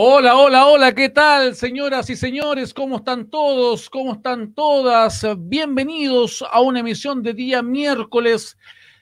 Hola, hola, hola, ¿qué tal, señoras y señores? ¿Cómo están todos? ¿Cómo están todas? Bienvenidos a una emisión de día miércoles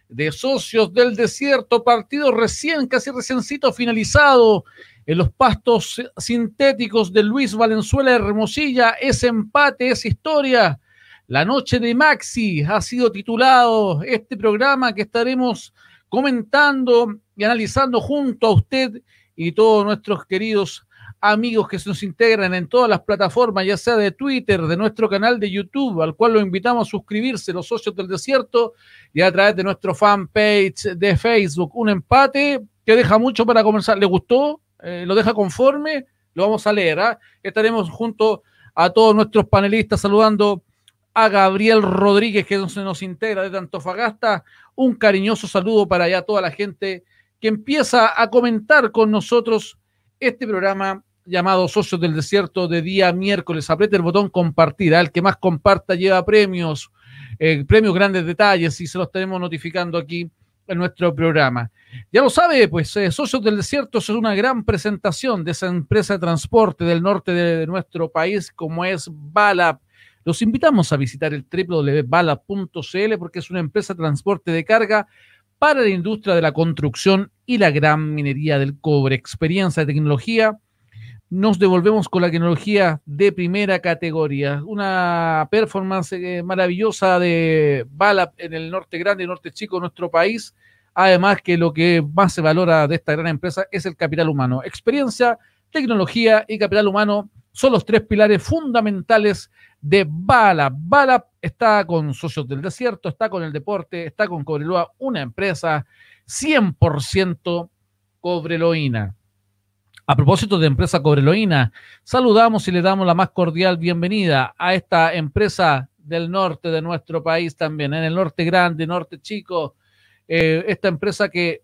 de Socios del Desierto, partido recién, casi reciencito finalizado en los pastos sintéticos de Luis Valenzuela Hermosilla. Ese empate, esa historia. La noche de Maxi ha sido titulado este programa que estaremos comentando y analizando junto a usted y todos nuestros queridos amigos que se nos integran en todas las plataformas, ya sea de Twitter, de nuestro canal de YouTube, al cual lo invitamos a suscribirse, los socios del desierto, y a través de nuestro fanpage de Facebook. Un empate que deja mucho para comenzar. ¿Le gustó? Eh, ¿Lo deja conforme? Lo vamos a leer. ¿ah? Estaremos junto a todos nuestros panelistas saludando a Gabriel Rodríguez, que se nos integra de Antofagasta. Un cariñoso saludo para allá toda la gente que empieza a comentar con nosotros este programa llamado Socios del Desierto de día miércoles. Apriete el botón compartir. Al ah, que más comparta lleva premios, eh, premios grandes detalles y se los tenemos notificando aquí en nuestro programa. Ya lo sabe, pues eh, Socios del Desierto es una gran presentación de esa empresa de transporte del norte de nuestro país como es Balap. Los invitamos a visitar el www.balap.cl porque es una empresa de transporte de carga para la industria de la construcción y la gran minería del cobre. Experiencia de tecnología. Nos devolvemos con la tecnología de primera categoría. Una performance eh, maravillosa de Bala en el norte grande y norte chico de nuestro país. Además que lo que más se valora de esta gran empresa es el capital humano. Experiencia, tecnología y capital humano son los tres pilares fundamentales de Bala. Bala está con Socios del Desierto, está con el deporte, está con Cobreloa, una empresa 100% cobreloína. A propósito de empresa cobreloína, saludamos y le damos la más cordial bienvenida a esta empresa del norte de nuestro país también, en el norte grande, norte chico, eh, esta empresa que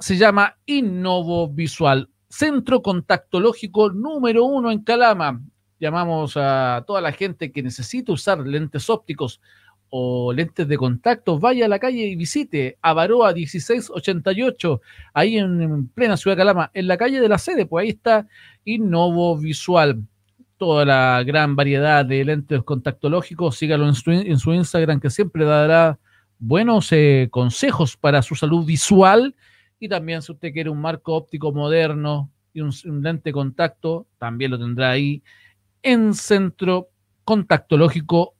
se llama Innovo Visual, centro contactológico número uno en Calama llamamos a toda la gente que necesita usar lentes ópticos o lentes de contacto, vaya a la calle y visite Avaroa 1688, ahí en, plena ciudad de Calama, en la calle de la sede, pues ahí está Innovo Visual. Toda la gran variedad de lentes contactológicos, sígalo en su, Instagram, que siempre dará buenos eh, consejos para su salud visual. Y también, si usted quiere un marco óptico moderno y un, un lente de contacto, también lo tendrá ahí en Centro Contactológico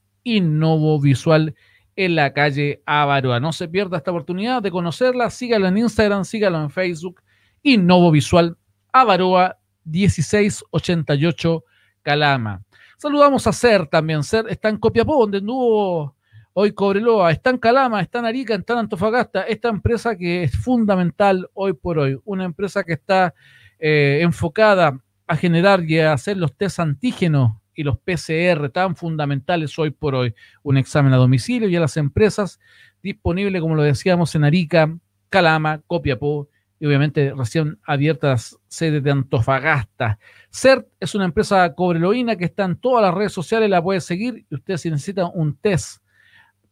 Visual en la calle Avaroa. No se pierda esta oportunidad de conocerla. Sígalo en Instagram, sígalo en Facebook. visual Avaroa 1688 Calama. Saludamos a CER también. Ser está en Copiapó, donde nuevo hoy Cobreloa. Está en Calama, está en Arica, está en Antofagasta. Esta empresa que es fundamental hoy por hoy. Una empresa que está eh, enfocada a generar y a hacer los test antígenos y los PCR tan fundamentales hoy por hoy, un examen a domicilio y a las empresas disponible, como lo decíamos, en Arica, Calama, Copiapó y obviamente recién abiertas sedes de Antofagasta. CERT es una empresa cobreloína que está en todas las redes sociales, la puede seguir y usted si necesita un test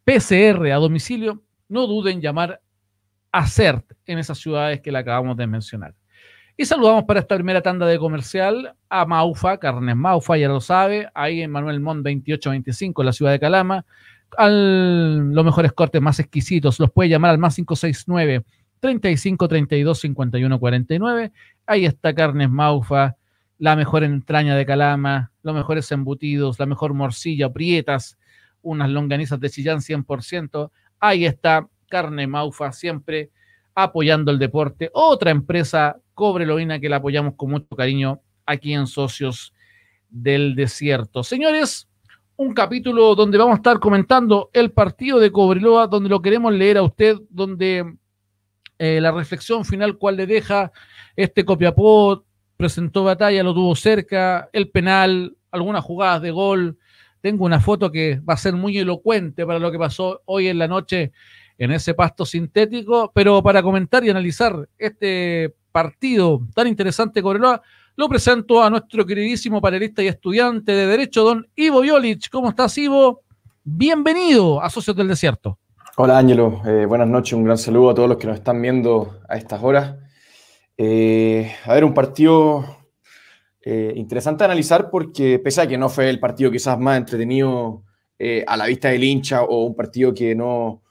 PCR a domicilio, no duden en llamar a CERT en esas ciudades que le acabamos de mencionar. Y saludamos para esta primera tanda de comercial a Maufa, Carnes Maufa, ya lo sabe, ahí en Manuel Mont 2825, en la ciudad de Calama. los mejores cortes más exquisitos los puede llamar al más 569 35 32 51 49. Ahí está Carnes Maufa, la mejor entraña de Calama, los mejores embutidos, la mejor morcilla, prietas, unas longanizas de sillán 100%. Ahí está Carne Maufa, siempre apoyando el deporte. Otra empresa, Cobreloína, que la apoyamos con mucho cariño aquí en Socios del Desierto. Señores, un capítulo donde vamos a estar comentando el partido de Cobreloa, donde lo queremos leer a usted, donde eh, la reflexión final cuál le deja este Copiapó, presentó batalla, lo tuvo cerca, el penal, algunas jugadas de gol. Tengo una foto que va a ser muy elocuente para lo que pasó hoy en la noche en ese pasto sintético. Pero para comentar y analizar este partido tan interesante, Cobreloa, lo presento a nuestro queridísimo panelista y estudiante de Derecho, don Ivo Violich. ¿Cómo estás, Ivo? Bienvenido a Socios del Desierto. Hola, Ángelo. Eh, buenas noches. Un gran saludo a todos los que nos están viendo a estas horas. Eh, a ver, un partido eh, interesante analizar porque, pese a que no fue el partido quizás más entretenido a la vista del hincha o un partido que no,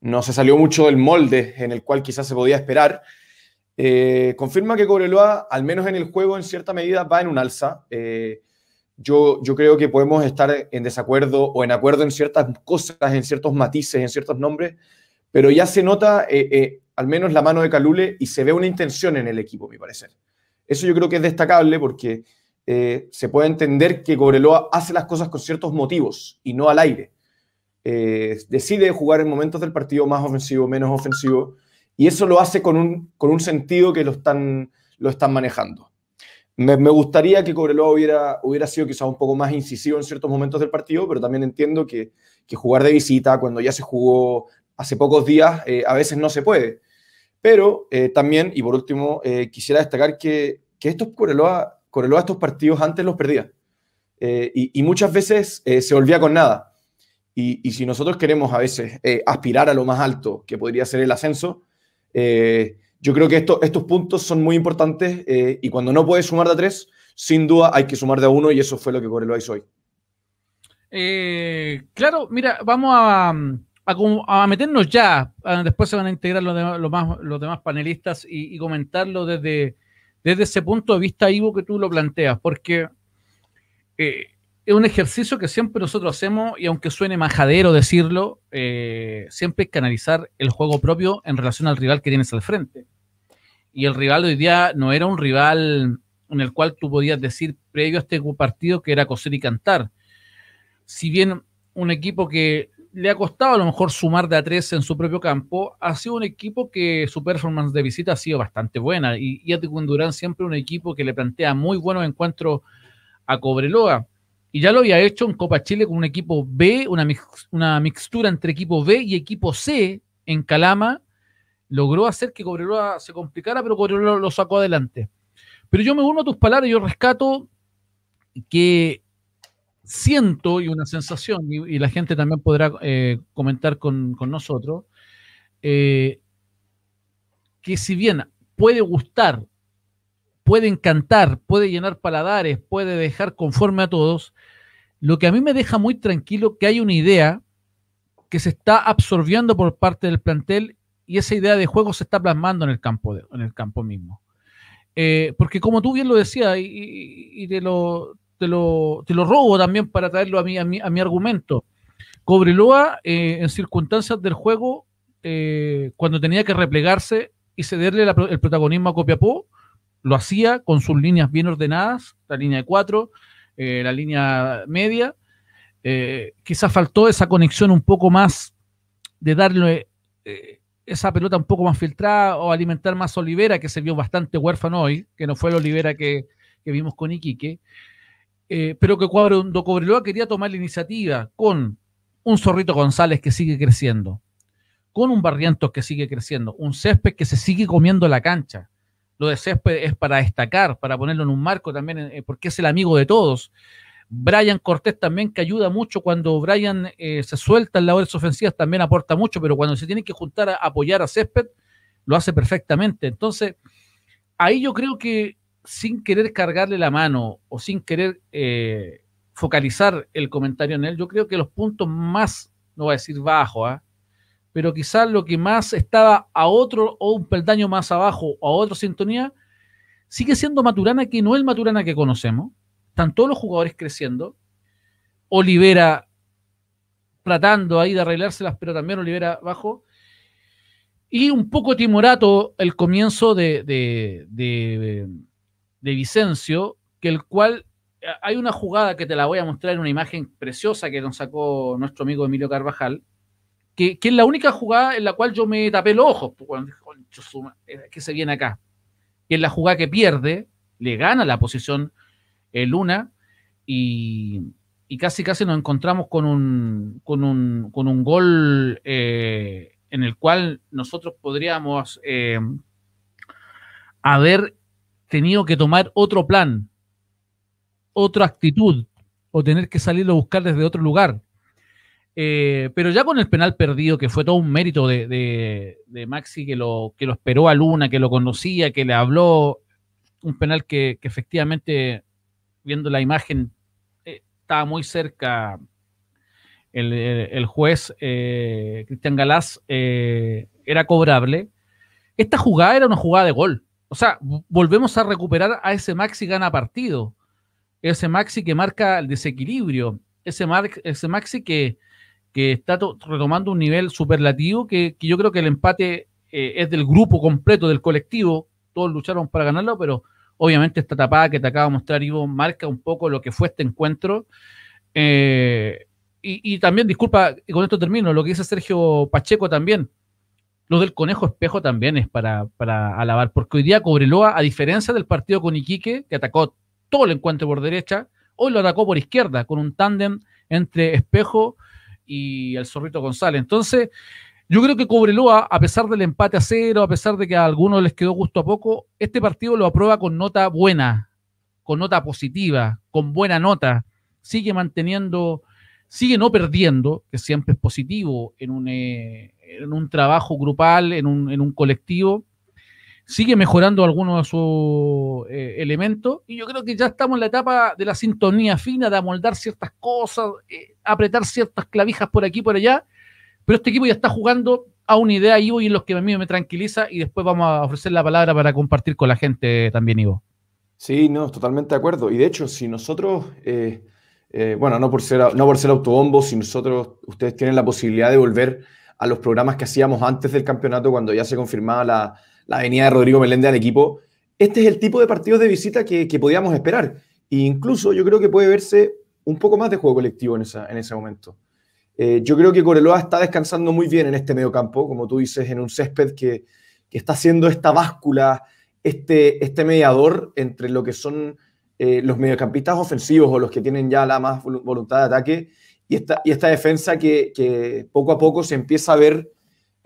no se salió mucho del molde en el cual quizás se podía esperar. Eh, confirma que Cobreloa, al menos en el juego, en cierta medida va en un alza. Eh, yo, yo creo que podemos estar en desacuerdo o en acuerdo en ciertas cosas, en ciertos matices, en ciertos nombres, pero ya se nota eh, al menos la mano de Calule y se ve una intención en el equipo, me mi parecer. Eso yo creo que es destacable porque se puede entender que Cobreloa hace las cosas con ciertos motivos y no al aire. Eh, decide jugar en momentos del partido más ofensivo, menos ofensivo, y eso lo hace con un, con un sentido que lo están, lo están manejando. Me, gustaría que Cobreloa hubiera, hubiera sido quizás un poco más incisivo en ciertos momentos del partido, pero también entiendo que, jugar de visita, cuando ya se jugó hace pocos días, eh, a veces no se puede. Pero eh, también, y por último, quisiera destacar que, que estos Cobreloa, Cobreloa estos partidos antes los perdía. Y, y, muchas veces se volvía con nada y, si nosotros queremos a veces eh, aspirar a lo más alto, que podría ser el ascenso, eh, yo creo que estos puntos son muy importantes eh, y cuando no puedes sumar de a tres, sin duda hay que sumar de a uno y eso fue lo que Correlo hizo hoy. claro, mira, vamos a, meternos ya. Después se van a integrar los demás, panelistas y, comentarlo desde, ese punto de vista, Ivo, que tú lo planteas, porque es un ejercicio que siempre nosotros hacemos, y aunque suene majadero decirlo, eh, siempre es canalizar el juego propio en relación al rival que tienes al frente. Y el rival hoy día no era un rival en el cual tú podías decir previo a este partido que era coser y cantar. Si bien un equipo que le ha costado a lo mejor sumar de a tres en su propio campo, ha sido un equipo que su performance de visita ha sido bastante buena. Y, y Durán siempre un equipo que le plantea muy buenos encuentros a Cobreloa y ya lo había hecho en Copa Chile con un equipo B, una, mixtura entre equipo B y equipo C en Calama. Logró hacer que Cobreloa se complicara, pero Cobreloa lo sacó adelante. Pero yo me uno a tus palabras, yo rescato que siento y una sensación, y, la gente también podrá eh, comentar con, nosotros, eh, que si bien puede gustar, puede encantar, puede llenar paladares, puede dejar conforme a todos, lo que a mí me deja muy tranquilo que hay una idea que se está absorbiendo por parte del plantel y esa idea de juego se está plasmando en el campo, en el campo mismo. Eh, porque como tú bien lo decías, y, te, lo, te, lo, robo también para traerlo a mi, a mi, argumento, Cobreloa eh, en circunstancias del juego, eh, cuando tenía que replegarse y cederle el protagonismo a Copiapó, lo hacía con sus líneas bien ordenadas, la línea de cuatro, eh, la línea media. Eh, quizás faltó esa conexión un poco más de darle eh, esa pelota un poco más filtrada o alimentar más Olivera, que se vio bastante huérfano hoy, que no fue el Olivera que, que vimos con Iquique. pero que Cuadro Cobreloa quería tomar la iniciativa con un Zorrito González que sigue creciendo, con un Barrientos que sigue creciendo, un Césped que se sigue comiendo la cancha, lo de Césped es para destacar, para ponerlo en un marco también, eh, porque es el amigo de todos. Brian Cortés también, que ayuda mucho cuando Brian eh, se suelta en labores ofensivas, también aporta mucho, pero cuando se tiene que juntar a apoyar a Césped, lo hace perfectamente. Entonces, ahí yo creo que sin querer cargarle la mano o sin querer eh, focalizar el comentario en él, yo creo que los puntos más, no voy a decir bajo, ¿ah? pero quizás lo que más estaba a otro o un peldaño más abajo o a otra sintonía, sigue siendo Maturana que no es el Maturana que conocemos. Están todos los jugadores creciendo. Olivera tratando ahí de arreglárselas, pero también Olivera bajo. Y un poco timorato el comienzo de, de, de Vicencio, que el cual eh, hay una jugada que te la voy a mostrar en una imagen preciosa que nos sacó nuestro amigo Emilio Carvajal, que, es la única jugada en la cual yo me tapé los ojos, pues, eh, que se viene acá. Que es la jugada que pierde, le gana la posición el eh, Luna y, casi casi nos encontramos con un, con un, con un gol eh, en el cual nosotros podríamos haber tenido que tomar otro plan, otra actitud o tener que salir a buscar desde otro lugar. Eh, pero ya con el penal perdido, que fue todo un mérito de, Maxi, que lo, que lo esperó a Luna, que lo conocía, que le habló, un penal que, efectivamente, viendo la imagen, eh, estaba muy cerca el, juez eh, Cristian Galás, era cobrable. Esta jugada era una jugada de gol. O sea, volvemos a recuperar a ese Maxi gana partido. Ese Maxi que marca el desequilibrio. Ese, ese Maxi que, que está retomando un nivel superlativo que, yo creo que el empate eh, es del grupo completo, del colectivo. Todos lucharon para ganarlo, pero obviamente esta tapada que te acaba de mostrar Ivo marca un poco lo que fue este encuentro. Eh, y, también, disculpa, con esto termino, lo que dice Sergio Pacheco también. Lo del Conejo Espejo también es para, para alabar, porque hoy día Cobreloa, a diferencia del partido con Iquique, que atacó todo el encuentro por derecha, hoy lo atacó por izquierda, con un tándem entre Espejo y el Zorrito González. Entonces, yo creo que Cobreloa, a pesar del empate a cero, a pesar de que a algunos les quedó gusto a poco, este partido lo aprueba con nota buena, con nota positiva, con buena nota. Sigue manteniendo, sigue no perdiendo, que siempre es positivo en un, eh, en un trabajo grupal, en un, en un colectivo sigue mejorando algunos de sus eh, elementos y yo creo que ya estamos en la etapa de la sintonía fina, de amoldar ciertas cosas, eh, apretar ciertas clavijas por aquí y por allá, pero este equipo ya está jugando a una idea, Ivo, y en los que a mí me tranquiliza y después vamos a ofrecer la palabra para compartir con la gente también, Ivo. Sí, no, totalmente de acuerdo. Y de hecho, si nosotros, eh, bueno, no por, ser, no por ser autobombo, si nosotros, ustedes tienen la posibilidad de volver a los programas que hacíamos antes del campeonato cuando ya se confirmaba la la venida de Rodrigo Meléndez al equipo, este es el tipo de partidos de visita que, podíamos esperar. E incluso yo creo que puede verse un poco más de juego colectivo en, ese momento. Eh, yo creo que Coreloa está descansando muy bien en este mediocampo, como tú dices, en un césped que, está haciendo esta báscula, este, este, mediador entre lo que son eh, los mediocampistas ofensivos o los que tienen ya la más voluntad de ataque y esta, defensa que poco a poco se empieza a ver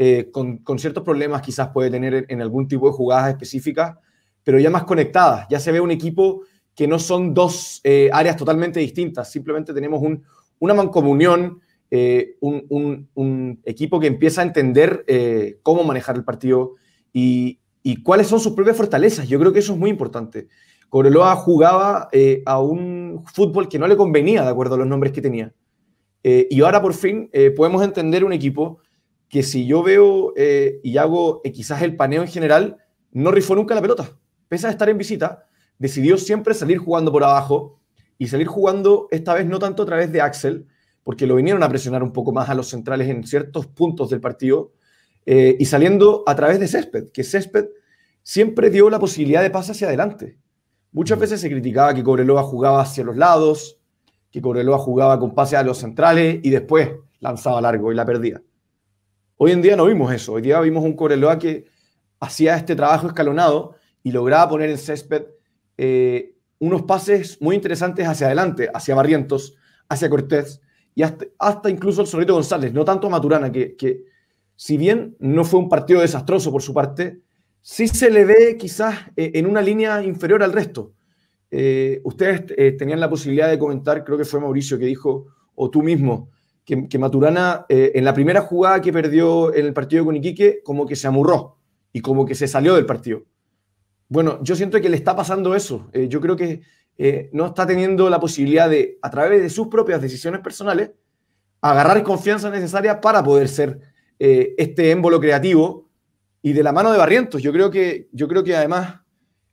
eh, con, ciertos problemas quizás puede tener en algún tipo de jugadas específicas, pero ya más conectadas. Ya se ve un equipo que no son dos eh, áreas totalmente distintas, simplemente tenemos una mancomunión, eh, un, equipo que empieza a entender cómo manejar el partido y, cuáles son sus propias fortalezas. Yo creo que eso es muy importante. Coroloa jugaba a un fútbol que no le convenía de acuerdo a los nombres que tenía. y ahora por fin podemos entender un equipo que si yo veo eh, y hago eh, quizás el paneo en general, no rifó nunca la pelota. Pese a estar en visita, decidió siempre salir jugando por abajo y salir jugando esta vez no tanto a través de Axel, porque lo vinieron a presionar un poco más a los centrales en ciertos puntos del partido, eh, y saliendo a través de Césped, que Césped siempre dio la posibilidad de pase hacia adelante. Muchas veces se criticaba que Cobreloa jugaba hacia los lados, que Cobreloa jugaba con pase a los centrales y después lanzaba largo y la perdía. Hoy en día no vimos eso. Hoy día vimos un Coreloa que hacía este trabajo escalonado y lograba poner en césped eh, unos pases muy interesantes hacia adelante, hacia Barrientos, hacia Cortés y hasta, incluso al sonido González, no tanto a Maturana, que, si bien no fue un partido desastroso por su parte, sí se le ve quizás eh, en una línea inferior al resto. Eh, ustedes tenían la posibilidad de comentar, creo que fue Mauricio que dijo, o tú mismo, que, Maturana eh, en la primera jugada que perdió en el partido con Iquique, como que se amurró y como que se salió del partido. Bueno, yo siento que le está pasando eso. Eh, yo creo que eh, no está teniendo la posibilidad de, a través de sus propias decisiones personales, agarrar confianza necesaria para poder ser este émbolo creativo y de la mano de Barrientos. Yo creo que, yo creo que además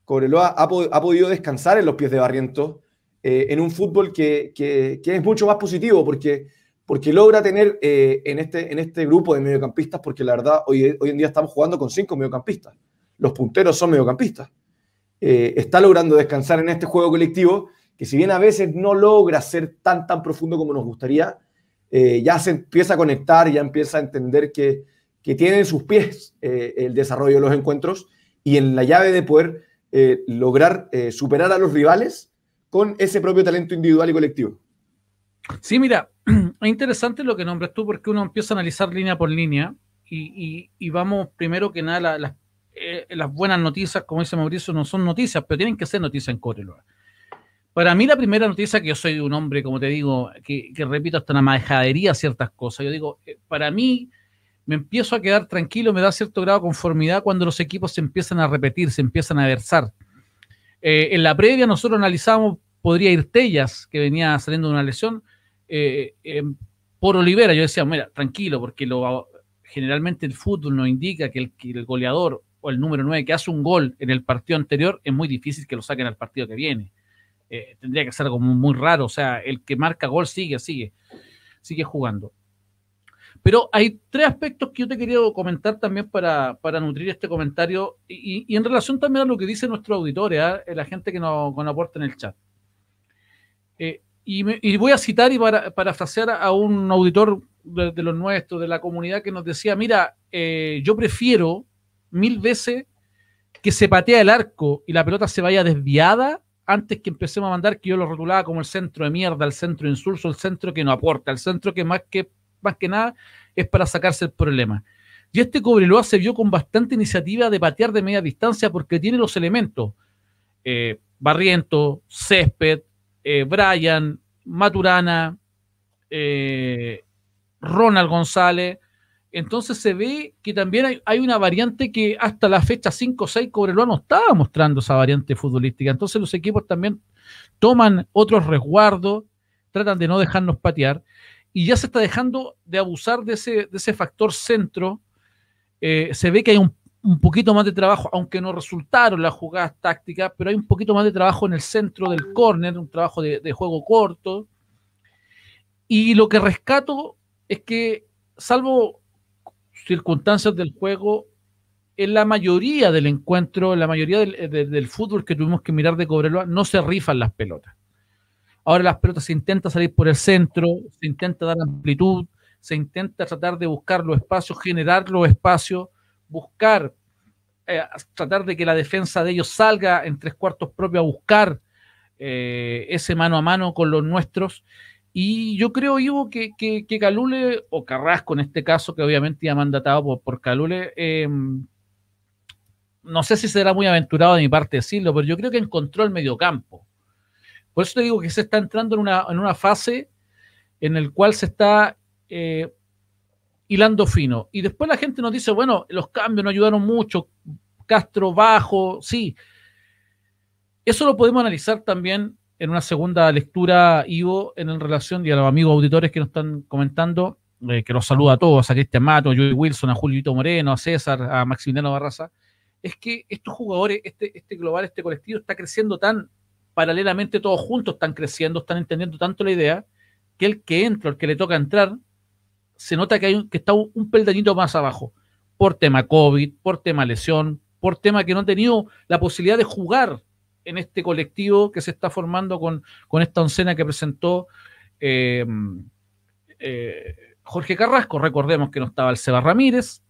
Cobreloa ha, ha podido descansar en los pies de Barrientos en un fútbol que, que, que, es mucho más positivo porque porque logra tener eh, en, este, en este grupo de mediocampistas, porque la verdad hoy, hoy en día estamos jugando con cinco mediocampistas, los punteros son mediocampistas, eh, está logrando descansar en este juego colectivo, que si bien a veces no logra ser tan, tan profundo como nos gustaría, eh, ya se empieza a conectar, ya empieza a entender que, que tiene en sus pies el desarrollo de los encuentros y en la llave de poder lograr superar a los rivales con ese propio talento individual y colectivo. Sí, mira, es interesante lo que nombras tú porque uno empieza a analizar línea por línea y, vamos primero que nada eh, las, buenas noticias, como dice Mauricio, no son noticias, pero tienen que ser noticias en Corelora. Para mí la primera noticia, que yo soy un hombre, como te digo, que, repito hasta una majadería ciertas cosas, yo digo, eh, para mí me empiezo a quedar tranquilo, me da cierto grado de conformidad cuando los equipos se empiezan a repetir, se empiezan a versar. Eh, en la previa nosotros analizamos, podría ir Tellas, que venía saliendo de una lesión, eh, eh, por Olivera, yo decía, mira, tranquilo, porque generalmente el fútbol nos indica que el, goleador o el número 9 que hace un gol en el partido anterior es muy difícil que lo saquen al partido que viene. Eh, tendría que ser algo muy, raro, o sea, el que marca gol sigue, sigue, sigue jugando. Pero hay tres aspectos que yo te quería comentar también para, nutrir este comentario y, en relación también a lo que dice nuestro auditorio, ¿ah? la gente que nos, aporta en el chat. Eh, y, voy a citar y para, parafrasear a un auditor de, los nuestros, de la comunidad, que nos decía, mira, eh, yo prefiero mil veces que se patea el arco y la pelota se vaya desviada antes que empecemos a mandar, que yo lo rotulaba como el centro de mierda, el centro de insulso, el centro que no aporta, el centro que más que, más que nada es para sacarse el problema. Y este Cobreloa se vio con bastante iniciativa de patear de media distancia porque tiene los elementos. Eh, barriento, césped, eh, Brian, Maturana, eh, Ronald González. Entonces se ve que también hay, una variante que hasta la fecha 5 o 6 Cobreloa no estaba mostrando esa variante futbolística. Entonces los equipos también toman otros resguardos, tratan de no dejarnos patear y ya se está dejando de abusar de ese, de ese factor centro. Eh, se ve que hay un, un poquito más de trabajo, aunque no resultaron las jugadas tácticas, pero hay un poquito más de trabajo en el centro del córner, un trabajo de, juego corto. Y lo que rescato es que, salvo circunstancias del juego, en la mayoría del encuentro, en la mayoría del, eh, del fútbol que tuvimos que mirar de Cobreloa, no se rifan las pelotas. Ahora las pelotas se intenta salir por el centro, se intenta dar amplitud, se intenta tratar de buscar los espacios, generar los espacios buscar, eh, tratar de que la defensa de ellos salga en tres cuartos propios, a buscar eh, ese mano a mano con los nuestros. Y yo creo, Ivo, que, Calule, o Carrasco en este caso, que obviamente ya mandatado por, Calule, em, no sé si será muy aventurado de mi parte decirlo, pero yo creo que encontró el mediocampo. Por eso te digo que se está entrando en una, fase en la cual se está eh, hilando fino. Y después la gente nos dice, bueno, los cambios no ayudaron mucho, Castro bajo, sí. Eso lo podemos analizar también en una segunda lectura, Ivo, en relación, y a los amigos auditores que nos están comentando, eh, que los saluda a todos, a Cristian Mato, a Joey Wilson, a Julito Moreno, a César, a Maximiliano Barraza, es que estos jugadores, este, este global, este colectivo está creciendo tan paralelamente, todos juntos están creciendo, están entendiendo tanto la idea, que el que entra, el que le toca entrar, se nota que, hay que está un, peldañito más abajo, por tema COVID, por tema lesión, por tema que no han tenido la posibilidad de jugar en este colectivo que se está formando con, esta oncena que presentó em, eh, Jorge Carrasco. Recordemos que no estaba el Seba Ramírez,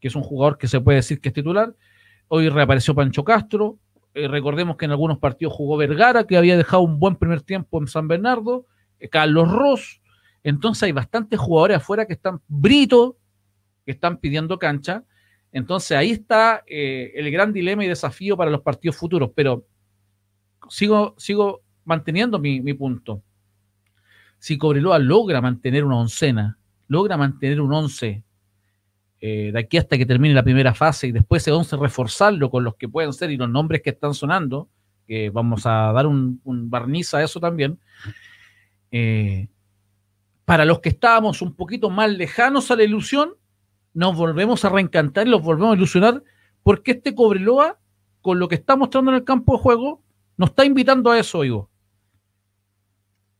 que es un jugador que se puede decir que es titular. Hoy reapareció Pancho Castro. Eh, recordemos que en algunos partidos jugó Vergara, que había dejado un buen primer tiempo en San Bernardo. Eh, Carlos Ross, entonces hay bastantes jugadores afuera que están brito, que están pidiendo cancha. Entonces ahí está eh, el gran dilema y desafío para los partidos futuros. Pero sigo, sigo manteniendo mi, punto. Si Cobreloa logra mantener una oncena, logra mantener un once eh, de aquí hasta que termine la primera fase y después ese once reforzarlo con los que pueden ser y los nombres que están sonando, que vamos a dar un, un, barniz a eso también, eh, para los que estábamos un poquito más lejanos a la ilusión, nos volvemos a reencantar y los volvemos a ilusionar, porque este Cobreloa, con lo que está mostrando en el campo de juego, nos está invitando a eso, Ivo.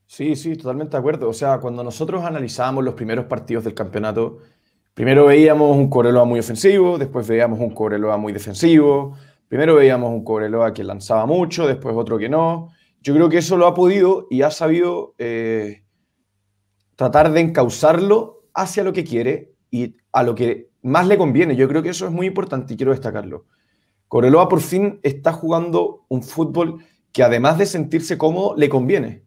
Sí, sí, totalmente de acuerdo. O sea, cuando nosotros analizábamos los primeros partidos del campeonato, primero veíamos un Cobreloa muy ofensivo, después veíamos un Cobreloa muy defensivo, primero veíamos un Cobreloa que lanzaba mucho, después otro que no. Yo creo que eso lo ha podido y ha sabido eh, tratar de encauzarlo hacia lo que quiere y a lo que más le conviene. Yo creo que eso es muy importante y quiero destacarlo. Coreloa por fin está jugando un fútbol que además de sentirse cómodo, le conviene.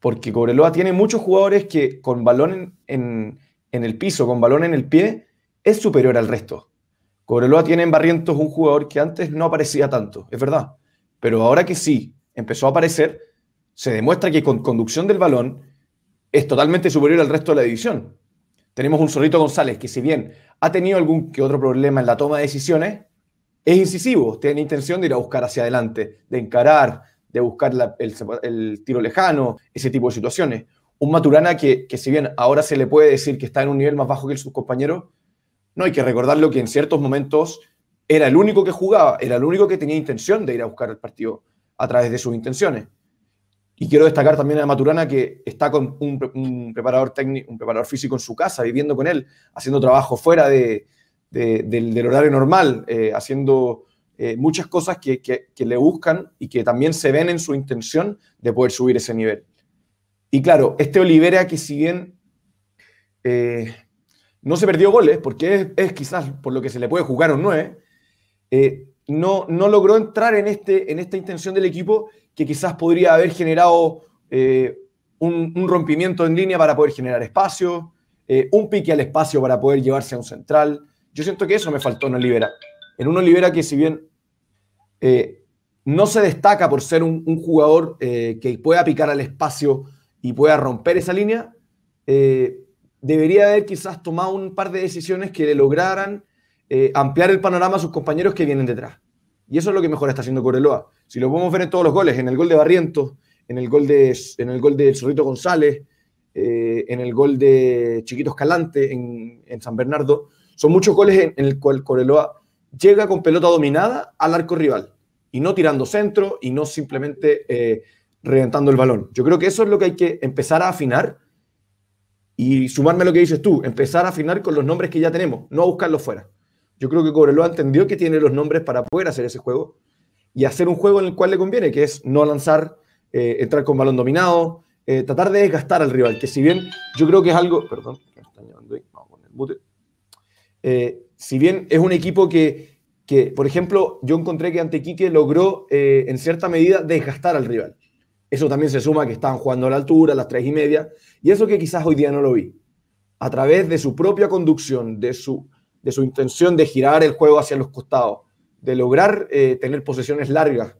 Porque Coreloa tiene muchos jugadores que con balón en, el piso, con balón en el pie, es superior al resto. Coreloa tiene en Barrientos un jugador que antes no aparecía tanto, es verdad. Pero ahora que sí empezó a aparecer, se demuestra que con conducción del balón es totalmente superior al resto de la división. Tenemos un solito González que si bien ha tenido algún que otro problema en la toma de decisiones, es incisivo, tiene intención de ir a buscar hacia adelante, de encarar, de buscar el, tiro lejano, ese tipo de situaciones. Un Maturana que, si bien ahora se le puede decir que está en un nivel más bajo que sus compañeros, no hay que recordarlo que en ciertos momentos era el único que jugaba, era el único que tenía intención de ir a buscar el partido a través de sus intenciones. Y quiero destacar también a Maturana que está con un, preparador técnico, un preparador físico en su casa, viviendo con él, haciendo trabajo fuera de, del, horario normal, eh, haciendo eh, muchas cosas que, le buscan y que también se ven en su intención de poder subir ese nivel. Y claro, este Olivera que si bien eh, no se perdió goles, porque es, quizás por lo que se le puede jugar un 9, no, no logró entrar en, este, en esta intención del equipo que quizás podría haber generado eh, un, rompimiento en línea para poder generar espacio, eh, un pique al espacio para poder llevarse a un central. Yo siento que eso me faltó en Olivera. En un Olivera que si bien eh, no se destaca por ser un, un jugador que pueda picar al espacio y pueda romper esa línea, debería haber quizás tomado un par de decisiones que le lograran ampliar el panorama a sus compañeros que vienen detrás. Y eso es lo que mejor está haciendo Coreloa. Si lo podemos ver en todos los goles, en el gol de Barrientos, en el gol de, en el gol de Zorrito González, eh, en el gol de Chiquito Escalante en, San Bernardo, son muchos goles en, en el cual Coreloa llega con pelota dominada al arco rival y no tirando centro y no simplemente eh, reventando el balón. Yo creo que eso es lo que hay que empezar a afinar y sumarme a lo que dices tú, empezar a afinar con los nombres que ya tenemos, no a buscarlos fuera. Yo creo que Cobreloa entendió que tiene los nombres para poder hacer ese juego y hacer un juego en el cual le conviene, que es no lanzar, eh, entrar con balón dominado, eh, tratar de desgastar al rival, que si bien yo creo que es algo, perdón, vamos a poner el eh, si bien es un equipo que, que, por ejemplo, yo encontré que Antequique logró en cierta medida desgastar al rival. Eso también se suma que estaban jugando a la altura, a las tres y media, y eso que quizás hoy día no lo vi. A través de su propia conducción, de su de su intención de girar el juego hacia los costados, de lograr eh, tener posesiones largas.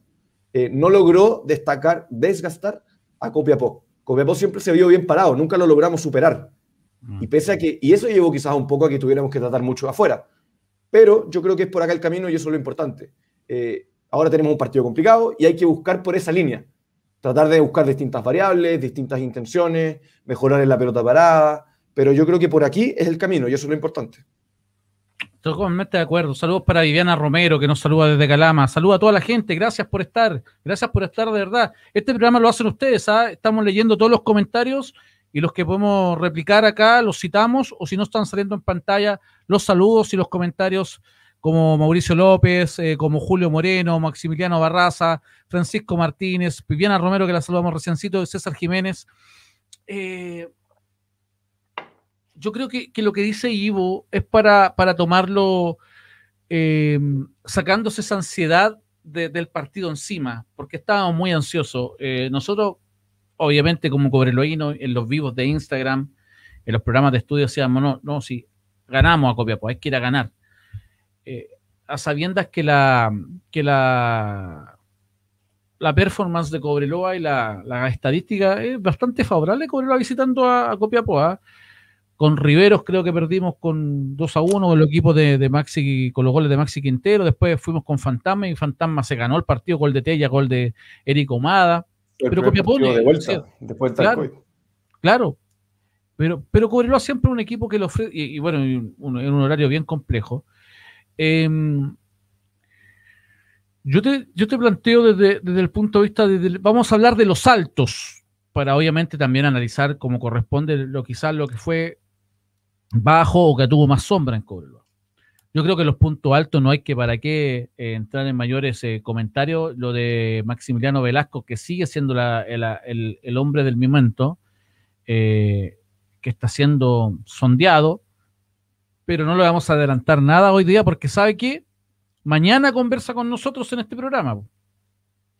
Eh, no logró destacar, desgastar a Copiapó. Copiapó siempre se vio bien parado, nunca lo logramos superar. Mm. Y pese que, y eso llevó quizás un poco a que tuviéramos que tratar mucho afuera. Pero yo creo que es por acá el camino y eso es lo importante. Eh, ahora tenemos un partido complicado y hay que buscar por esa línea. Tratar de buscar distintas variables, distintas intenciones, mejorar en la pelota parada. Pero yo creo que por aquí es el camino y eso es lo importante. Totalmente de acuerdo. Saludos para Viviana Romero, que nos saluda desde Calama. Saludos a toda la gente. Gracias por estar. Gracias por estar de verdad. Este programa lo hacen ustedes. ¿ah? Estamos leyendo todos los comentarios y los que podemos replicar acá los citamos o si no están saliendo en pantalla los saludos y los comentarios como Mauricio López, eh, como Julio Moreno, Maximiliano Barraza, Francisco Martínez, Viviana Romero, que la saludamos reciencito, César Jiménez. Eh, yo creo que, lo que dice Ivo es para, tomarlo eh, sacándose esa ansiedad del partido encima, porque estábamos muy ansiosos. Eh, nosotros, obviamente, como Cobreloíno, en los vivos de Instagram, en los programas de estudio, decíamos, no, si ganamos a Copiapó, hay que ir a ganar. Eh, a sabiendas que la, que la, la performance de Cobreloa y la, la estadística es bastante favorable Cobreloa visitando a, a Copiapó. ¿ah? Con Riveros creo que perdimos con 2 a 1 el equipo de, de, Maxi, con los goles de Maxi Quintero. Después fuimos con Fantasma y Fantasma se ganó el partido, gol de Tella, gol de Eric Omada. pero con De después claro, Pero, pero Cobreloa siempre un equipo que lo ofrece, y, bueno, en un, horario bien complejo. Em, yo te, yo te planteo desde, el punto de vista, de, vamos a hablar de los saltos, para obviamente también analizar cómo corresponde lo quizás lo que fue bajo o que tuvo más sombra en Córdoba. Yo creo que los puntos altos no hay que para qué eh, entrar en mayores eh, comentarios. Lo de Maximiliano Velasco, que sigue siendo el, hombre del momento, eh, que está siendo sondeado, pero no le vamos a adelantar nada hoy día porque sabe que mañana conversa con nosotros en este programa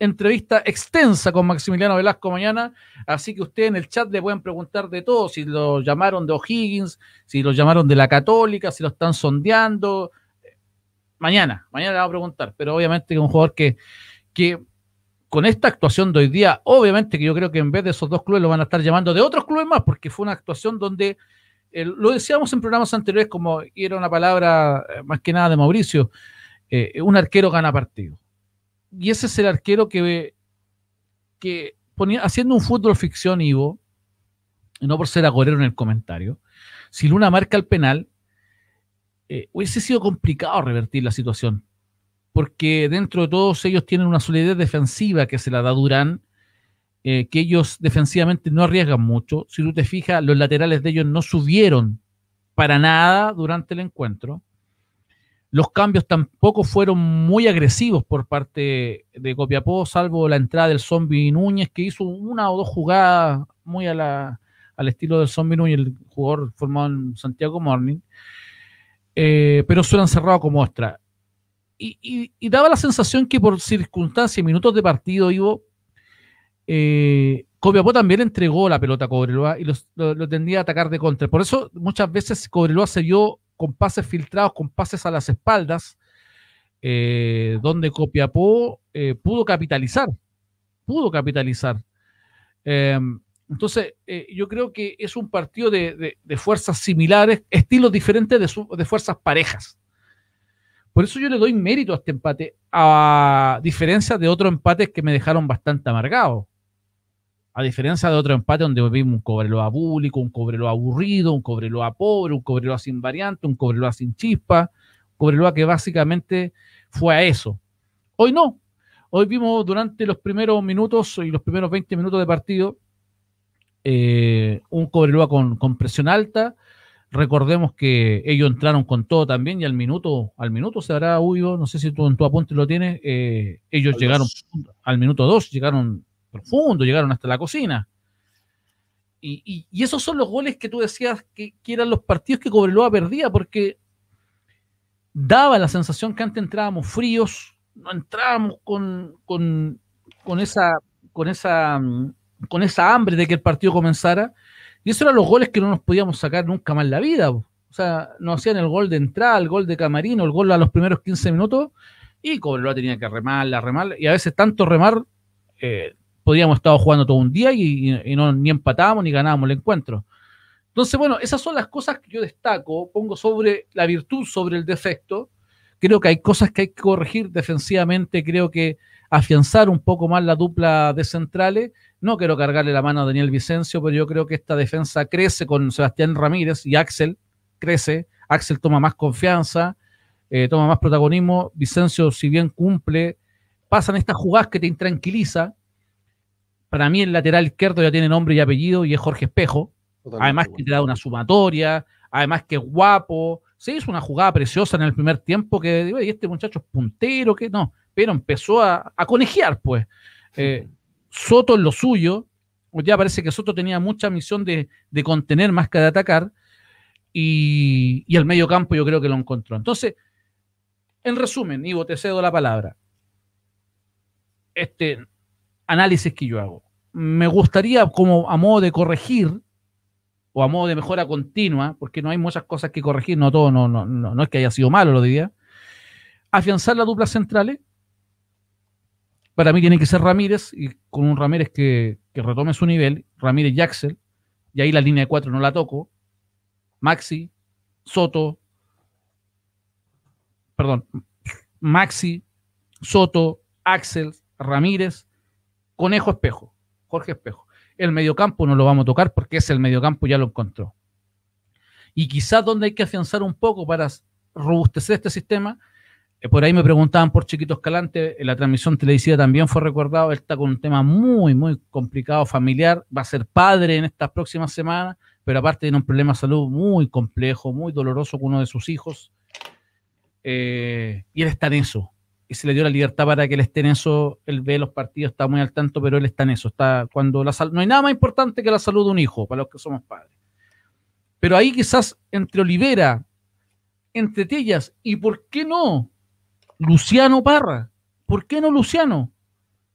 entrevista extensa con Maximiliano Velasco mañana, así que ustedes en el chat le pueden preguntar de todo, si lo llamaron de O'Higgins, si lo llamaron de la Católica, si lo están sondeando. Mañana, mañana le vamos a preguntar, pero obviamente que un jugador que, que con esta actuación de hoy día, obviamente que yo creo que en vez de esos dos clubes lo van a estar llamando de otros clubes más, porque fue una actuación donde, eh, lo decíamos en programas anteriores, como era una palabra eh, más que nada de Mauricio, eh, un arquero gana partido y ese es el arquero que, que ponía, haciendo un fútbol ficción, Ivo, no por ser agorero en el comentario, si Luna marca el penal, eh, hubiese sido complicado revertir la situación, porque dentro de todos ellos tienen una solidez defensiva que se la da Durán, eh, que ellos defensivamente no arriesgan mucho. Si tú te fijas, los laterales de ellos no subieron para nada durante el encuentro. Los cambios tampoco fueron muy agresivos por parte de Copiapó, salvo la entrada del zombie Núñez, que hizo una o dos jugadas muy al estilo del zombie Núñez, el jugador formado en Santiago Morning. Eh, pero suena cerrado como ostra. Y, daba la sensación que por circunstancias y minutos de partido, Ivo, eh, Copiapó también entregó la pelota a Cobreloa y lo, lo, tendía a atacar de contra. Por eso muchas veces Cobreloa se vio con pases filtrados, con pases a las espaldas, eh, donde Copiapó eh, pudo capitalizar, pudo capitalizar. Em, entonces, eh, yo creo que es un partido de, fuerzas similares, estilos diferentes de, de, fuerzas parejas. Por eso yo le doy mérito a este empate, a diferencia de otros empates que me dejaron bastante amargado. A diferencia de otro empate donde vimos un Cobreloa público, un Cobreloa aburrido, un Cobreloa pobre, un Cobreloa sin variante, un Cobreloa sin chispa, un Cobreloa que básicamente fue a eso. Hoy no. Hoy vimos durante los primeros minutos y los primeros 20 minutos de partido eh, un Cobreloa con, con presión alta, Recordemos que ellos entraron con todo también y al minuto, al minuto se habrá huido, no sé si tú en tu apunte lo tienes, eh, ellos llegaron al minuto dos, llegaron profundo, llegaron hasta la cocina. Y, esos son los goles que tú decías que, que, eran los partidos que Cobreloa perdía, porque daba la sensación que antes entrábamos fríos, no entrábamos con, con, con, esa, con, esa, con esa hambre de que el partido comenzara. Y esos eran los goles que no nos podíamos sacar nunca más la vida. O sea, nos hacían el gol de entrada, el gol de Camarino, el gol a los primeros 15 minutos, y Cobreloa tenía que remar, la remar, y a veces tanto remar eh, podríamos estar jugando todo un día y, no, ni empatábamos ni ganábamos el encuentro. Entonces, bueno, esas son las cosas que yo destaco, pongo sobre la virtud, sobre el defecto. Creo que hay cosas que hay que corregir defensivamente, creo que afianzar un poco más la dupla de centrales. No quiero cargarle la mano a Daniel Vicencio, pero yo creo que esta defensa crece con Sebastián Ramírez y Axel, crece, Axel toma más confianza, eh, toma más protagonismo, Vicencio si bien cumple, pasan estas jugadas que te intranquiliza, para mí el lateral izquierdo ya tiene nombre y apellido y es Jorge Espejo. además que te da una sumatoria, además que es guapo. Se hizo una jugada preciosa en el primer tiempo que digo, este muchacho es puntero, ¿qué no, pero empezó a, a conejear, pues. Eh, Soto en lo suyo, ya parece que Soto tenía mucha misión de, contener más que de atacar, y, y el medio campo yo creo que lo encontró. Entonces, en resumen, Ivo, te cedo la palabra. Este, análisis que yo hago. Me gustaría, como a modo de corregir o a modo de mejora continua, porque no hay muchas cosas que corregir, no todo, no, no, no, es que haya sido malo, lo diría, afianzar la dupla centrales. Para mí tiene que ser Ramírez, y con un Ramírez que, que retome su nivel, Ramírez y Axel, y ahí la línea de cuatro no la toco, Maxi, Soto, perdón, Maxi, Soto, Axel, Ramírez, Conejo Espejo, Jorge Espejo. El mediocampo no lo vamos a tocar porque es el mediocampo, ya lo encontró. Y quizás donde hay que afianzar un poco para robustecer este sistema, eh, por ahí me preguntaban por Chiquito Escalante, en la transmisión televisiva también fue recordado, él está con un tema muy, muy complicado familiar, va a ser padre en estas próximas semanas, pero aparte tiene un problema de salud muy complejo, muy doloroso con uno de sus hijos. Eh, y él está en eso, y se le dio la libertad para que él esté en eso, él ve los partidos, está muy al tanto, pero él está en eso, está cuando la no hay nada más importante que la salud de un hijo, para los que somos padres. Pero ahí quizás entre Olivera, entre Tellas, y por qué no Luciano Parra, ¿por qué no Luciano?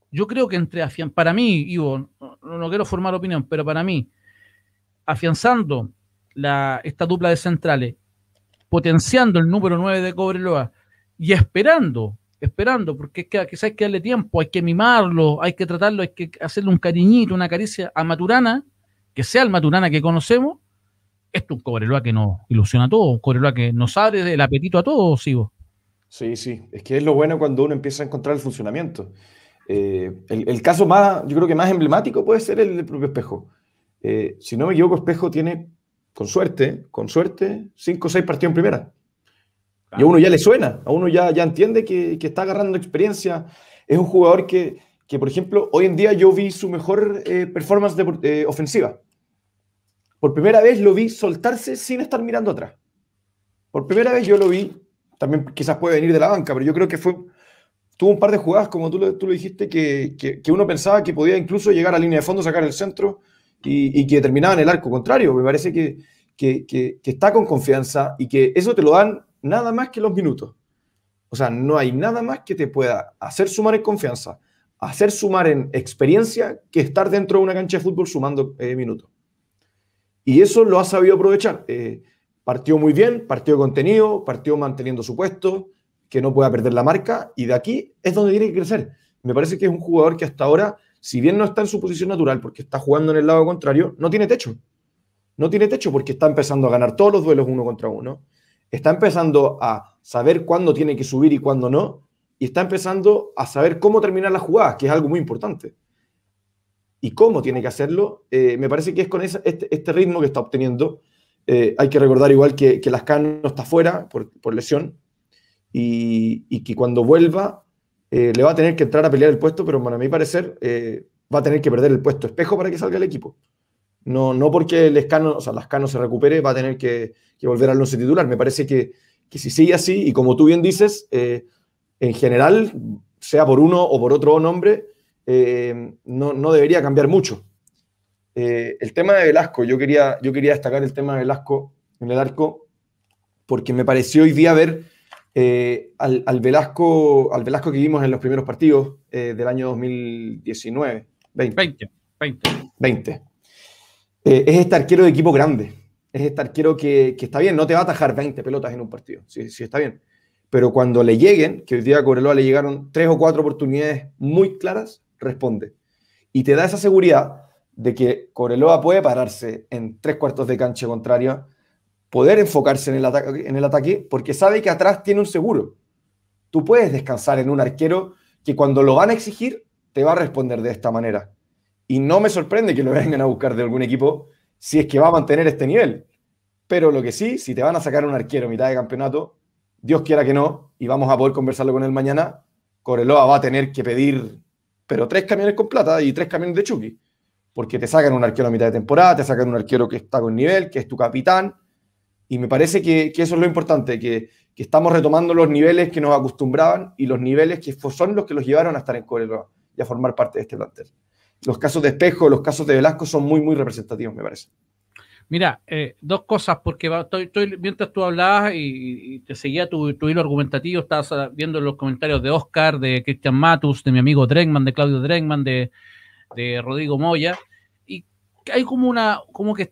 Yo creo que entre para mí, Ivo, no, quiero formar opinión, pero para mí, afianzando esta dupla de centrales, potenciando el número 9 de Cobreloa y esperando esperando, porque es que quizás hay que darle tiempo, hay que mimarlo, hay que tratarlo, hay que hacerle un cariñito, una caricia a Maturana, que sea el Maturana que conocemos. Esto es un Cobreloa que nos ilusiona a todos, un Cobreloa que nos abre el apetito a todos, Sigo. Sí, sí, es que es lo bueno cuando uno empieza a encontrar el funcionamiento. Eh, el, caso más, yo creo que más emblemático puede ser el del propio Espejo. Eh, si no me equivoco, Espejo tiene, con suerte, con suerte, cinco o seis partidos en primera. Y a uno ya le suena, a uno ya, ya entiende que, está agarrando experiencia. Es un jugador que, por ejemplo, hoy en día yo vi su mejor eh, performance de, eh, ofensiva. Por primera vez lo vi soltarse sin estar mirando atrás. Por primera vez yo lo vi, también quizás puede venir de la banca, pero yo creo que fue, tuvo un par de jugadas, como tú, tú lo dijiste, que, uno pensaba que podía incluso llegar a línea de fondo, sacar el centro y, que terminaba en el arco contrario. Me parece que, que está con confianza y que eso te lo dan nada más que los minutos. O sea, no hay nada más que te pueda hacer sumar en confianza, hacer sumar en experiencia, que estar dentro de una cancha de fútbol sumando eh, minutos. Y eso lo ha sabido aprovechar. Eh, partió muy bien, partió contenido, partió manteniendo su puesto, que no pueda perder la marca, y de aquí es donde tiene que crecer. Me parece que es un jugador que hasta ahora, si bien no está en su posición natural porque está jugando en el lado contrario, no tiene techo. No tiene techo porque está empezando a ganar todos los duelos uno contra uno está empezando a saber cuándo tiene que subir y cuándo no, y está empezando a saber cómo terminar las jugadas, que es algo muy importante. Y cómo tiene que hacerlo, eh, me parece que es con este, este, ritmo que está obteniendo. Eh, hay que recordar igual que, que Lascano está fuera por, lesión y, que cuando vuelva eh, le va a tener que entrar a pelear el puesto, pero bueno, a mi parecer va a tener que perder el puesto espejo para que salga el equipo. No, no porque el escano, o sea, Lascano se recupere, va a tener que, volver al 11 titular. Me parece que, si sigue así, y como tú bien dices, eh, en general, sea por uno o por otro nombre, eh, no, debería cambiar mucho. Eh, el tema de Velasco, yo quería, yo quería destacar el tema de Velasco en el arco, porque me pareció hoy día ver al, Velasco, al Velasco que vimos en los primeros partidos del año 2019. 20. Eh, es este arquero de equipo grande. Es este arquero que, que, está bien, no te va a atajar 20 pelotas en un partido, sí, está bien. Pero cuando le lleguen, que hoy día a le llegaron tres o cuatro oportunidades muy claras, responde. Y te da esa seguridad de que Cobreloa puede pararse en tres cuartos de cancha contraria, poder enfocarse en el, ataque, en el ataque, porque sabe que atrás tiene un seguro. Tú puedes descansar en un arquero que cuando lo van a exigir, te va a responder de esta manera. Y no me sorprende que lo vengan a buscar de algún equipo si es que va a mantener este nivel. Pero lo que sí, si te van a sacar un arquero a mitad de campeonato, Dios quiera que no, y vamos a poder conversarlo con él mañana, Coreloa va a tener que pedir, pero tres camiones con plata y tres camiones de Chucky. Porque te sacan un arquero a mitad de temporada, te sacan un arquero que está con nivel, que es tu capitán. Y me parece que, eso es lo importante, que, que estamos retomando los niveles que nos acostumbraban y los niveles que son los que los llevaron a estar en Coreloa y a formar parte de este plantel los casos de Espejo, los casos de Velasco son muy, muy representativos, me parece. Mira, eh, dos cosas, porque mientras tú hablabas y, te seguía tu, hilo argumentativo, estabas ah, viendo los comentarios de Oscar, de Cristian Matus, de mi amigo Dregman, de Claudio Dregman, de, Rodrigo Moya, y hay como una, como que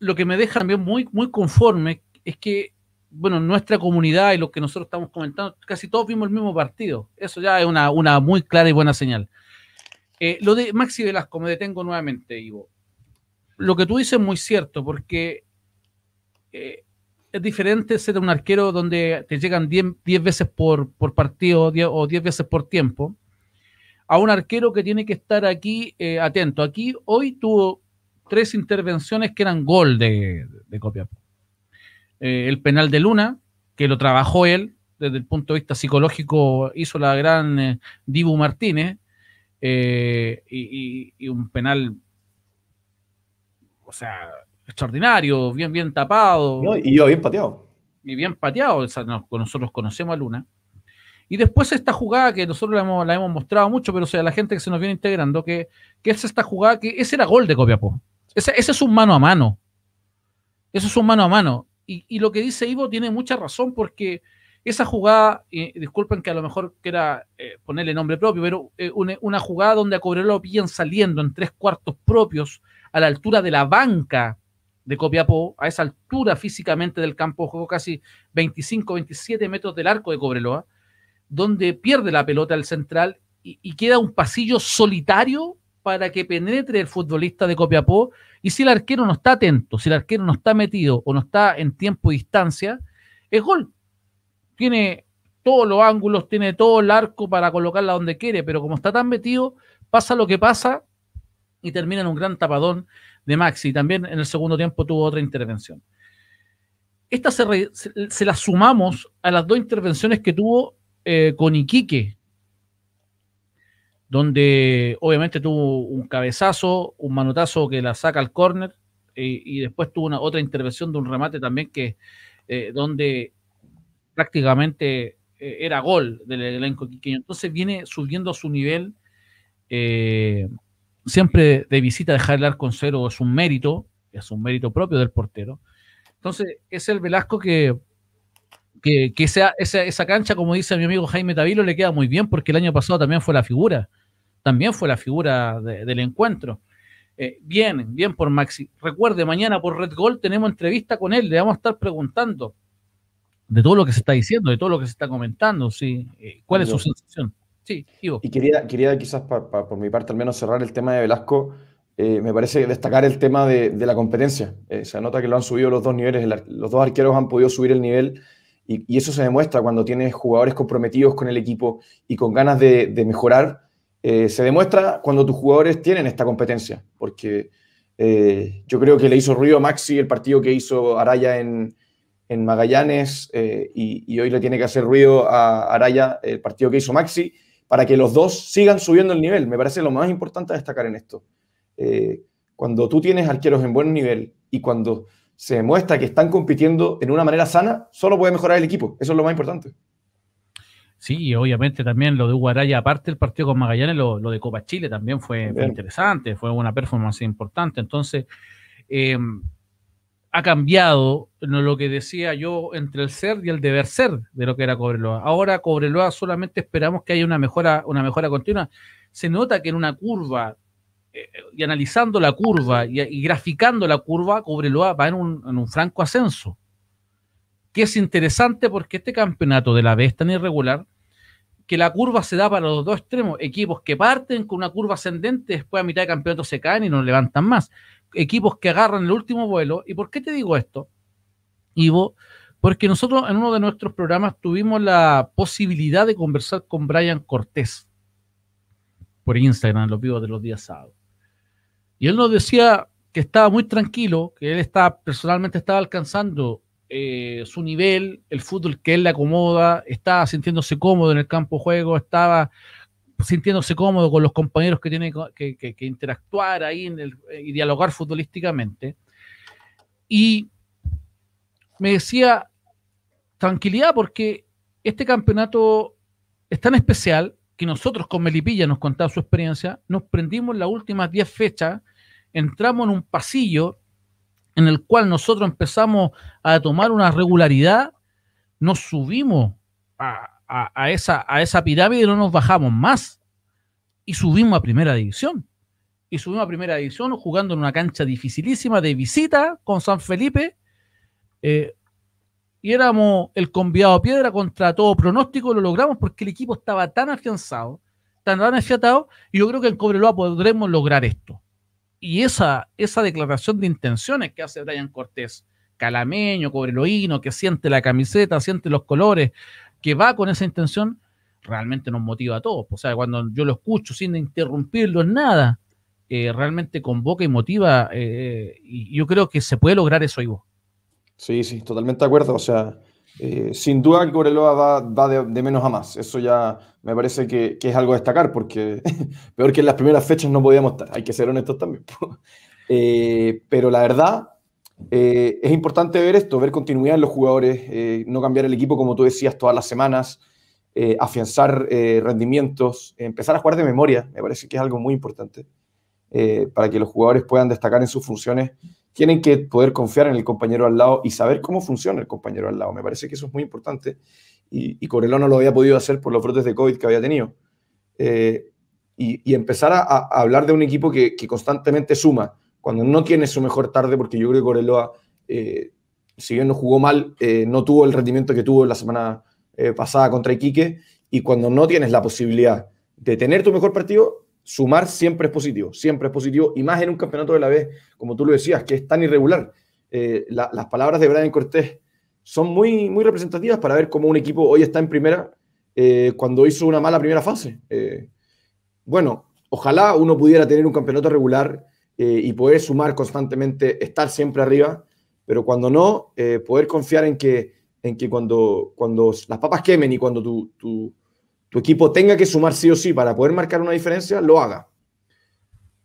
lo que me deja también muy, muy conforme es que, bueno, nuestra comunidad y lo que nosotros estamos comentando, casi todos vimos el mismo partido. Eso ya es una muy clara y buena señal. Eh, lo de Maxi Velasco, me detengo nuevamente, Ivo. Lo que tú dices es muy cierto, porque eh, es diferente ser un arquero donde te llegan 10 veces por, partido o 10 veces por tiempo, a un arquero que tiene que estar aquí eh, atento. Aquí hoy tuvo tres intervenciones que eran gol de, de el penal de Luna, que lo trabajó él, desde el punto de vista psicológico hizo la gran Dibu Martínez, eh, y, un penal, o sea, extraordinario, bien, bien tapado. y yo bien pateado. Y bien pateado, nosotros conocemos a Luna. Y después esta jugada que nosotros la hemos, la mostrado mucho, pero o sea, la gente que se nos viene integrando, que, que es esta jugada que ese era gol de Copiapó. Ese, es un mano a mano. Eso es un mano a mano. y, lo que dice Ivo tiene mucha razón porque esa jugada, disculpen que a lo mejor quiera eh, ponerle nombre propio, pero eh, una, jugada donde a Cobreloa pillan saliendo en tres cuartos propios a la altura de la banca de Copiapó, a esa altura físicamente del campo juego, casi 25, 27 metros del arco de Cobreloa, donde pierde la pelota el central y, y queda un pasillo solitario para que penetre el futbolista de Copiapó. Y si el arquero no está atento, si el arquero no está metido o no está en tiempo y distancia, es gol tiene todos los ángulos, tiene todo el arco para colocarla donde quiere, pero como está tan metido, pasa lo que pasa y termina en un gran tapadón de Maxi. También en el segundo tiempo tuvo otra intervención. Esta se, la sumamos a las dos intervenciones que tuvo eh, con Iquique, donde obviamente tuvo un cabezazo, un manotazo que la saca al córner, eh, y, después tuvo una otra intervención de un remate también que eh, donde prácticamente eh, era gol del elenco quiqueño. Entonces viene subiendo a su nivel. Eh, siempre de visita dejar el arco cero es un mérito, es un mérito propio del portero. Entonces es el Velasco que, que, sea, esa, cancha, como dice mi amigo Jaime Tavilo, le queda muy bien porque el año pasado también fue la figura, también fue la figura del encuentro. Eh, bien, bien por Maxi. Recuerde, mañana por Red Gold tenemos entrevista con él, le vamos a estar preguntando de todo lo que se está diciendo, de todo lo que se está comentando, sí. Eh, ¿Cuál es su sensación? Sí, Ivo. Y quería, quería quizás, por mi parte, al menos cerrar el tema de Velasco. Eh, me parece destacar el tema de, la competencia. Eh, se nota que lo han subido los dos niveles, los dos arqueros han podido subir el nivel y, eso se demuestra cuando tienes jugadores comprometidos con el equipo y con ganas de, mejorar. se demuestra cuando tus jugadores tienen esta competencia, porque yo creo que le hizo ruido a Maxi el partido que hizo Araya en, en Magallanes eh, y, hoy le tiene que hacer ruido a Araya el partido que hizo Maxi para que los dos sigan subiendo el nivel. Me parece lo más importante destacar en esto. Eh, cuando tú tienes arqueros en buen nivel y cuando se demuestra que están compitiendo en una manera sana, solo puede mejorar el equipo. Eso es lo más importante. Sí, y obviamente también lo de Hugo Araya, aparte el partido con Magallanes, lo, de Copa Chile también fue, interesante, fue una performance importante. Entonces, eh, ha cambiado lo que decía yo entre el ser y el deber ser de lo que era Cobreloa. Ahora Cobreloa solamente esperamos que haya una mejora, una mejora continua. Se nota que en una curva, eh, y analizando la curva y, graficando la curva, Cobreloa va en un, en un, franco ascenso. Que es interesante porque este campeonato de la B es tan irregular que la curva se da para los dos extremos. Equipos que parten con una curva ascendente, después a mitad de campeonato se caen y no levantan más equipos que agarran el último vuelo. ¿Y por qué te digo esto, Ivo? Porque nosotros en uno de nuestros programas tuvimos la posibilidad de conversar con Brian Cortés por Instagram, los vivos de los días sábados. Y él nos decía que estaba muy tranquilo, que él está personalmente estaba alcanzando eh, su nivel, el fútbol que él le acomoda, estaba sintiéndose cómodo en el campo de juego, estaba sintiéndose cómodo con los compañeros que tiene que, interactuar ahí eh, y dialogar futbolísticamente. Y me decía, tranquilidad, porque este campeonato es tan especial que nosotros con Melipilla nos contaba su experiencia, nos prendimos las últimas 10 fechas, entramos en un pasillo en el cual nosotros empezamos a tomar una regularidad, nos subimos a, a, esa, a esa pirámide no nos bajamos más y subimos a primera división. Y subimos a primera división jugando en una cancha dificilísima de visita con San Felipe. Eh, y éramos el conviado piedra contra todo pronóstico, lo logramos porque el equipo estaba tan afianzado, tan, tan afiatado, y yo creo que en Cobreloa podremos lograr esto. Y esa, esa declaración de intenciones que hace Brian Cortés, calameño, cobreloíno, que siente la camiseta, siente los colores, que va con esa intención, realmente nos motiva a todos. O sea, cuando yo lo escucho sin interrumpirlo en nada, eh, realmente convoca y motiva. Eh, y yo creo que se puede lograr eso, vos. Sí, sí, totalmente de acuerdo. O sea, eh, sin duda que Coreloa va, de, menos a más. Eso ya me parece que, que es algo a destacar, porque peor que en las primeras fechas no podíamos estar. Hay que ser honestos también. pero la verdad, eh, es importante ver esto, ver continuidad en los jugadores, eh, no cambiar el equipo como tú decías todas las semanas, eh, afianzar rendimientos, empezar a jugar de memoria, me parece que es algo muy importante para que los jugadores puedan destacar en sus funciones. Tienen que poder confiar en el compañero al lado y saber cómo funciona el compañero al lado. Me parece que eso es muy importante y, y no lo había podido hacer por los brotes de COVID que había tenido. Y, empezar a, hablar de un equipo que constantemente suma, cuando no tienes su mejor tarde, porque yo creo que Coreloa, eh, si bien no jugó mal, eh, no tuvo el rendimiento que tuvo la semana eh, pasada contra Iquique, y cuando no tienes la posibilidad de tener tu mejor partido, sumar siempre es positivo, siempre es positivo, y más en un campeonato de la vez, como tú lo decías, que es tan irregular. las palabras de Brian Cortés son muy, muy representativas para ver cómo un equipo hoy está en primera cuando hizo una mala primera fase. bueno, ojalá uno pudiera tener un campeonato regular eh, y poder sumar constantemente, estar siempre arriba, pero cuando no, eh, poder confiar en que, en que cuando, cuando las papas quemen y cuando tu, tu, tu equipo tenga que sumar sí o sí para poder marcar una diferencia, lo haga.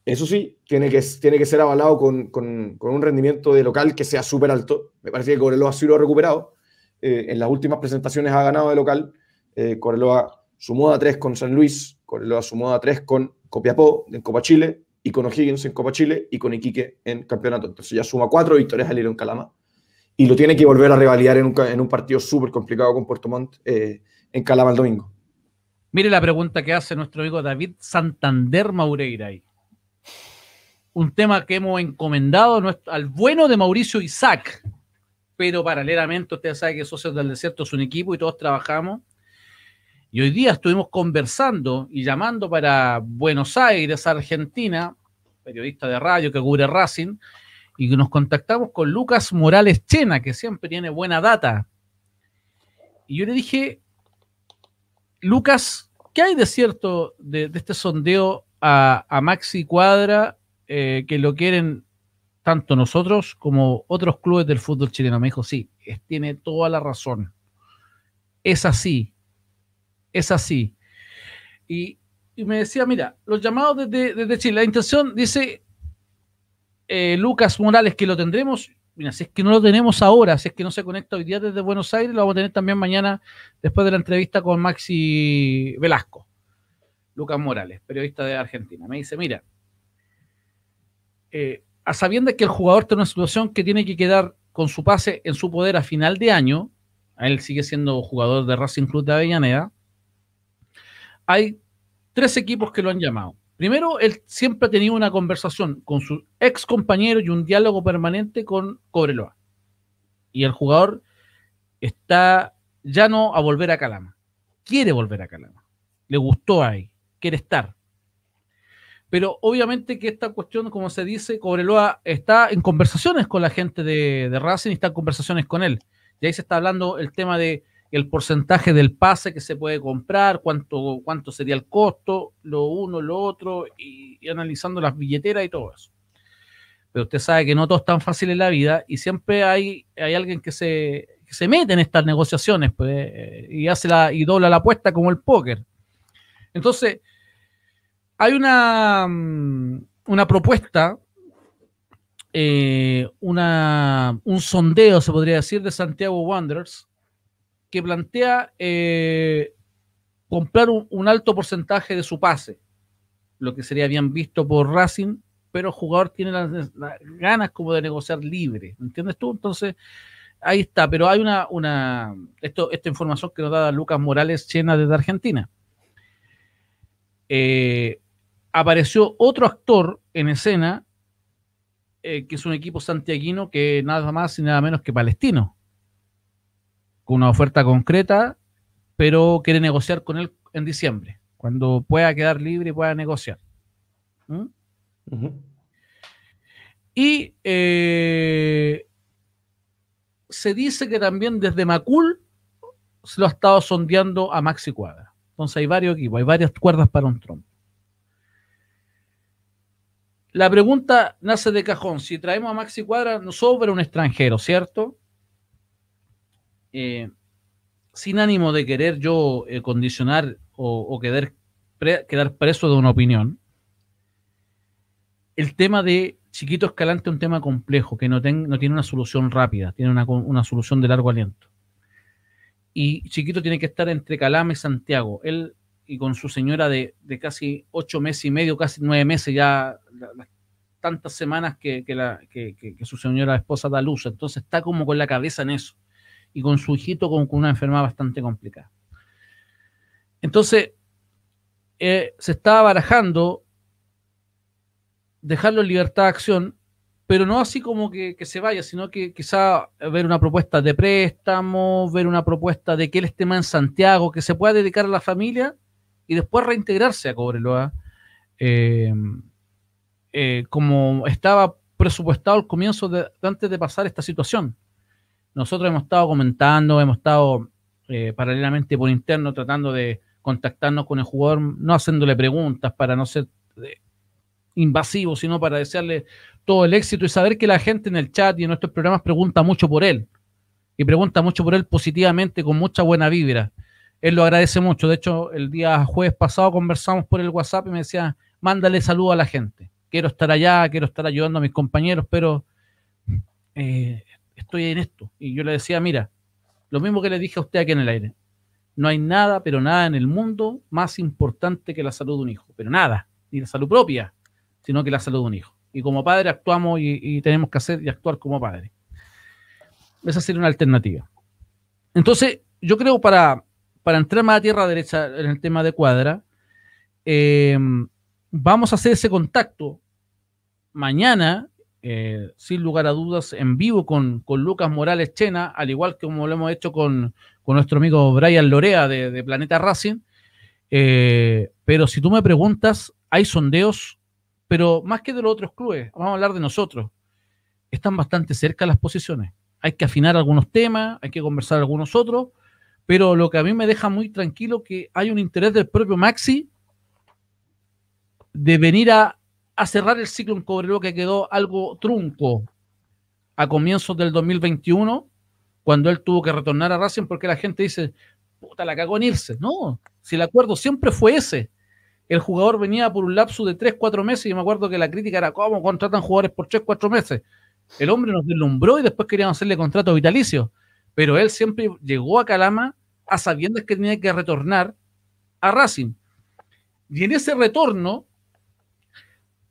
Eso sí, tiene que, tiene que ser avalado con, con, con un rendimiento de local que sea súper alto. Me parece que Correloa sí lo ha recuperado. Eh, en las últimas presentaciones ha ganado de local. Eh, Correloa sumó a tres con San Luis, Correloa sumó a tres con Copiapó en Copa Chile, y con O'Higgins en Copa Chile y con Iquique en campeonato. Entonces ya suma cuatro victorias al hilo en Calama y lo tiene que volver a revaliar en un, partido súper complicado con Puerto Montt eh, en Calama el domingo. Mire la pregunta que hace nuestro amigo David Santander Maureira ahí. Un tema que hemos encomendado al bueno de Mauricio Isaac, pero paralelamente usted sabe que Socios del Desierto es un equipo y todos trabajamos y hoy día estuvimos conversando y llamando para Buenos Aires, Argentina, periodista de radio que cubre Racing, y nos contactamos con Lucas Morales Chena, que siempre tiene buena data. Y yo le dije, Lucas, ¿qué hay de cierto de, este sondeo a, Maxi Cuadra eh, que lo quieren tanto nosotros como otros clubes del fútbol chileno? Me dijo, sí, tiene toda la razón. Es así es así. Y, me decía, mira, los llamados desde, Chile, la intención, dice eh, Lucas Morales, que lo tendremos, mira, si es que no lo tenemos ahora, si es que no se conecta hoy día desde Buenos Aires, lo vamos a tener también mañana después de la entrevista con Maxi Velasco, Lucas Morales, periodista de Argentina. Me dice, mira, eh, a sabiendo que el jugador está en una situación que tiene que quedar con su pase en su poder a final de año, él sigue siendo jugador de Racing Club de Avellaneda, hay tres equipos que lo han llamado. Primero, él siempre ha tenido una conversación con su ex compañero y un diálogo permanente con Cobreloa. Y el jugador está ya no a volver a Calama. Quiere volver a Calama. Le gustó ahí. Quiere estar. Pero obviamente que esta cuestión, como se dice, Cobreloa está en conversaciones con la gente de, de Racing y está en conversaciones con él. Y ahí se está hablando el tema de el porcentaje del pase que se puede comprar, cuánto, cuánto sería el costo, lo uno, lo otro, y, analizando las billeteras y todo eso. Pero usted sabe que no todo es tan fácil en la vida y siempre hay, hay alguien que se, se mete en estas negociaciones pues, eh, y, hace la, y dobla la apuesta como el póker. Entonces, hay una, mm, una propuesta eh, un sondeo, se podría decir, de Santiago Wanderers, que plantea eh, comprar un, alto porcentaje de su pase, lo que sería bien visto por Racing, pero el jugador tiene las, ganas como de negociar libre, ¿entiendes tú? Entonces, ahí está, pero hay una, esta información que nos da Lucas Morales llena desde Argentina. Eh, apareció otro actor en escena, eh, que es un equipo santiaguino que nada más y nada menos que palestino, con una oferta concreta, pero quiere negociar con él en diciembre, cuando pueda quedar libre y pueda negociar. ¿Mm? Y eh, se dice que también desde Macul se lo ha estado sondeando a Maxi Cuadra. Entonces hay varios equipos, hay varias cuerdas para un trompo. La pregunta nace de cajón. Si traemos a Maxi Cuadra, nos sobra un extranjero, ¿cierto? Eh, sin ánimo de querer yo eh, condicionar o, quedar, preso de una opinión, el tema de Chiquito Escalante es un tema complejo, que no, tiene una solución rápida, tiene una, solución de largo aliento. Y Chiquito tiene que estar entre Calame y Santiago. Él y con su señora de, casi ocho meses y medio, casi nueve meses, ya tantas semanas que, que su señora esposa da luz. Entonces está como con la cabeza en eso y con su hijito con, una enfermedad bastante complicada. Entonces, eh, se estaba barajando dejarlo en libertad de acción, pero no así como que, se vaya, sino que quizá ver una propuesta de préstamo, ver una propuesta de que él esté más en Santiago, que se pueda dedicar a la familia y después reintegrarse a Cobreloa, eh, eh, como estaba presupuestado al comienzo antes de pasar esta situación. Nosotros hemos estado comentando, hemos estado eh, paralelamente por interno tratando de contactarnos con el jugador, no haciéndole preguntas para no ser eh, invasivo, sino para desearle todo el éxito y saber que la gente en el chat y en nuestros programas pregunta mucho por él y pregunta mucho por él positivamente, con mucha buena vibra. Él lo agradece mucho. De hecho, el día jueves pasado conversamos por el WhatsApp y me decía, mándale saludo a la gente. Quiero estar allá, quiero estar ayudando a mis compañeros, pero eh, estoy en esto. Y yo le decía, mira, lo mismo que le dije a usted aquí en el aire, no hay nada, pero nada en el mundo más importante que la salud de un hijo, pero nada, ni la salud propia, sino que la salud de un hijo. Y como padre actuamos y, tenemos que hacer y actuar como padre. Esa sería una alternativa. Entonces, yo creo para, para entrar más a tierra derecha en el tema de cuadra, eh, vamos a hacer ese contacto mañana eh, sin lugar a dudas, en vivo con, Lucas Morales Chena, al igual que como lo hemos hecho con, nuestro amigo Brian Lorea de, Planeta Racing. Eh, pero si tú me preguntas, hay sondeos, pero más que de los otros clubes, vamos a hablar de nosotros. Están bastante cerca las posiciones. Hay que afinar algunos temas, hay que conversar algunos otros, pero lo que a mí me deja muy tranquilo que hay un interés del propio Maxi de venir a a cerrar el ciclo en Cobrelo que quedó algo trunco a comienzos del 2021, cuando él tuvo que retornar a Racing porque la gente dice, puta, la cagó en irse. No, si el acuerdo siempre fue ese. El jugador venía por un lapso de 3, 4 meses y me acuerdo que la crítica era, ¿cómo contratan jugadores por 3, 4 meses? El hombre nos deslumbró y después querían hacerle contrato vitalicio. Pero él siempre llegó a Calama a sabiendas que tenía que retornar a Racing. Y en ese retorno,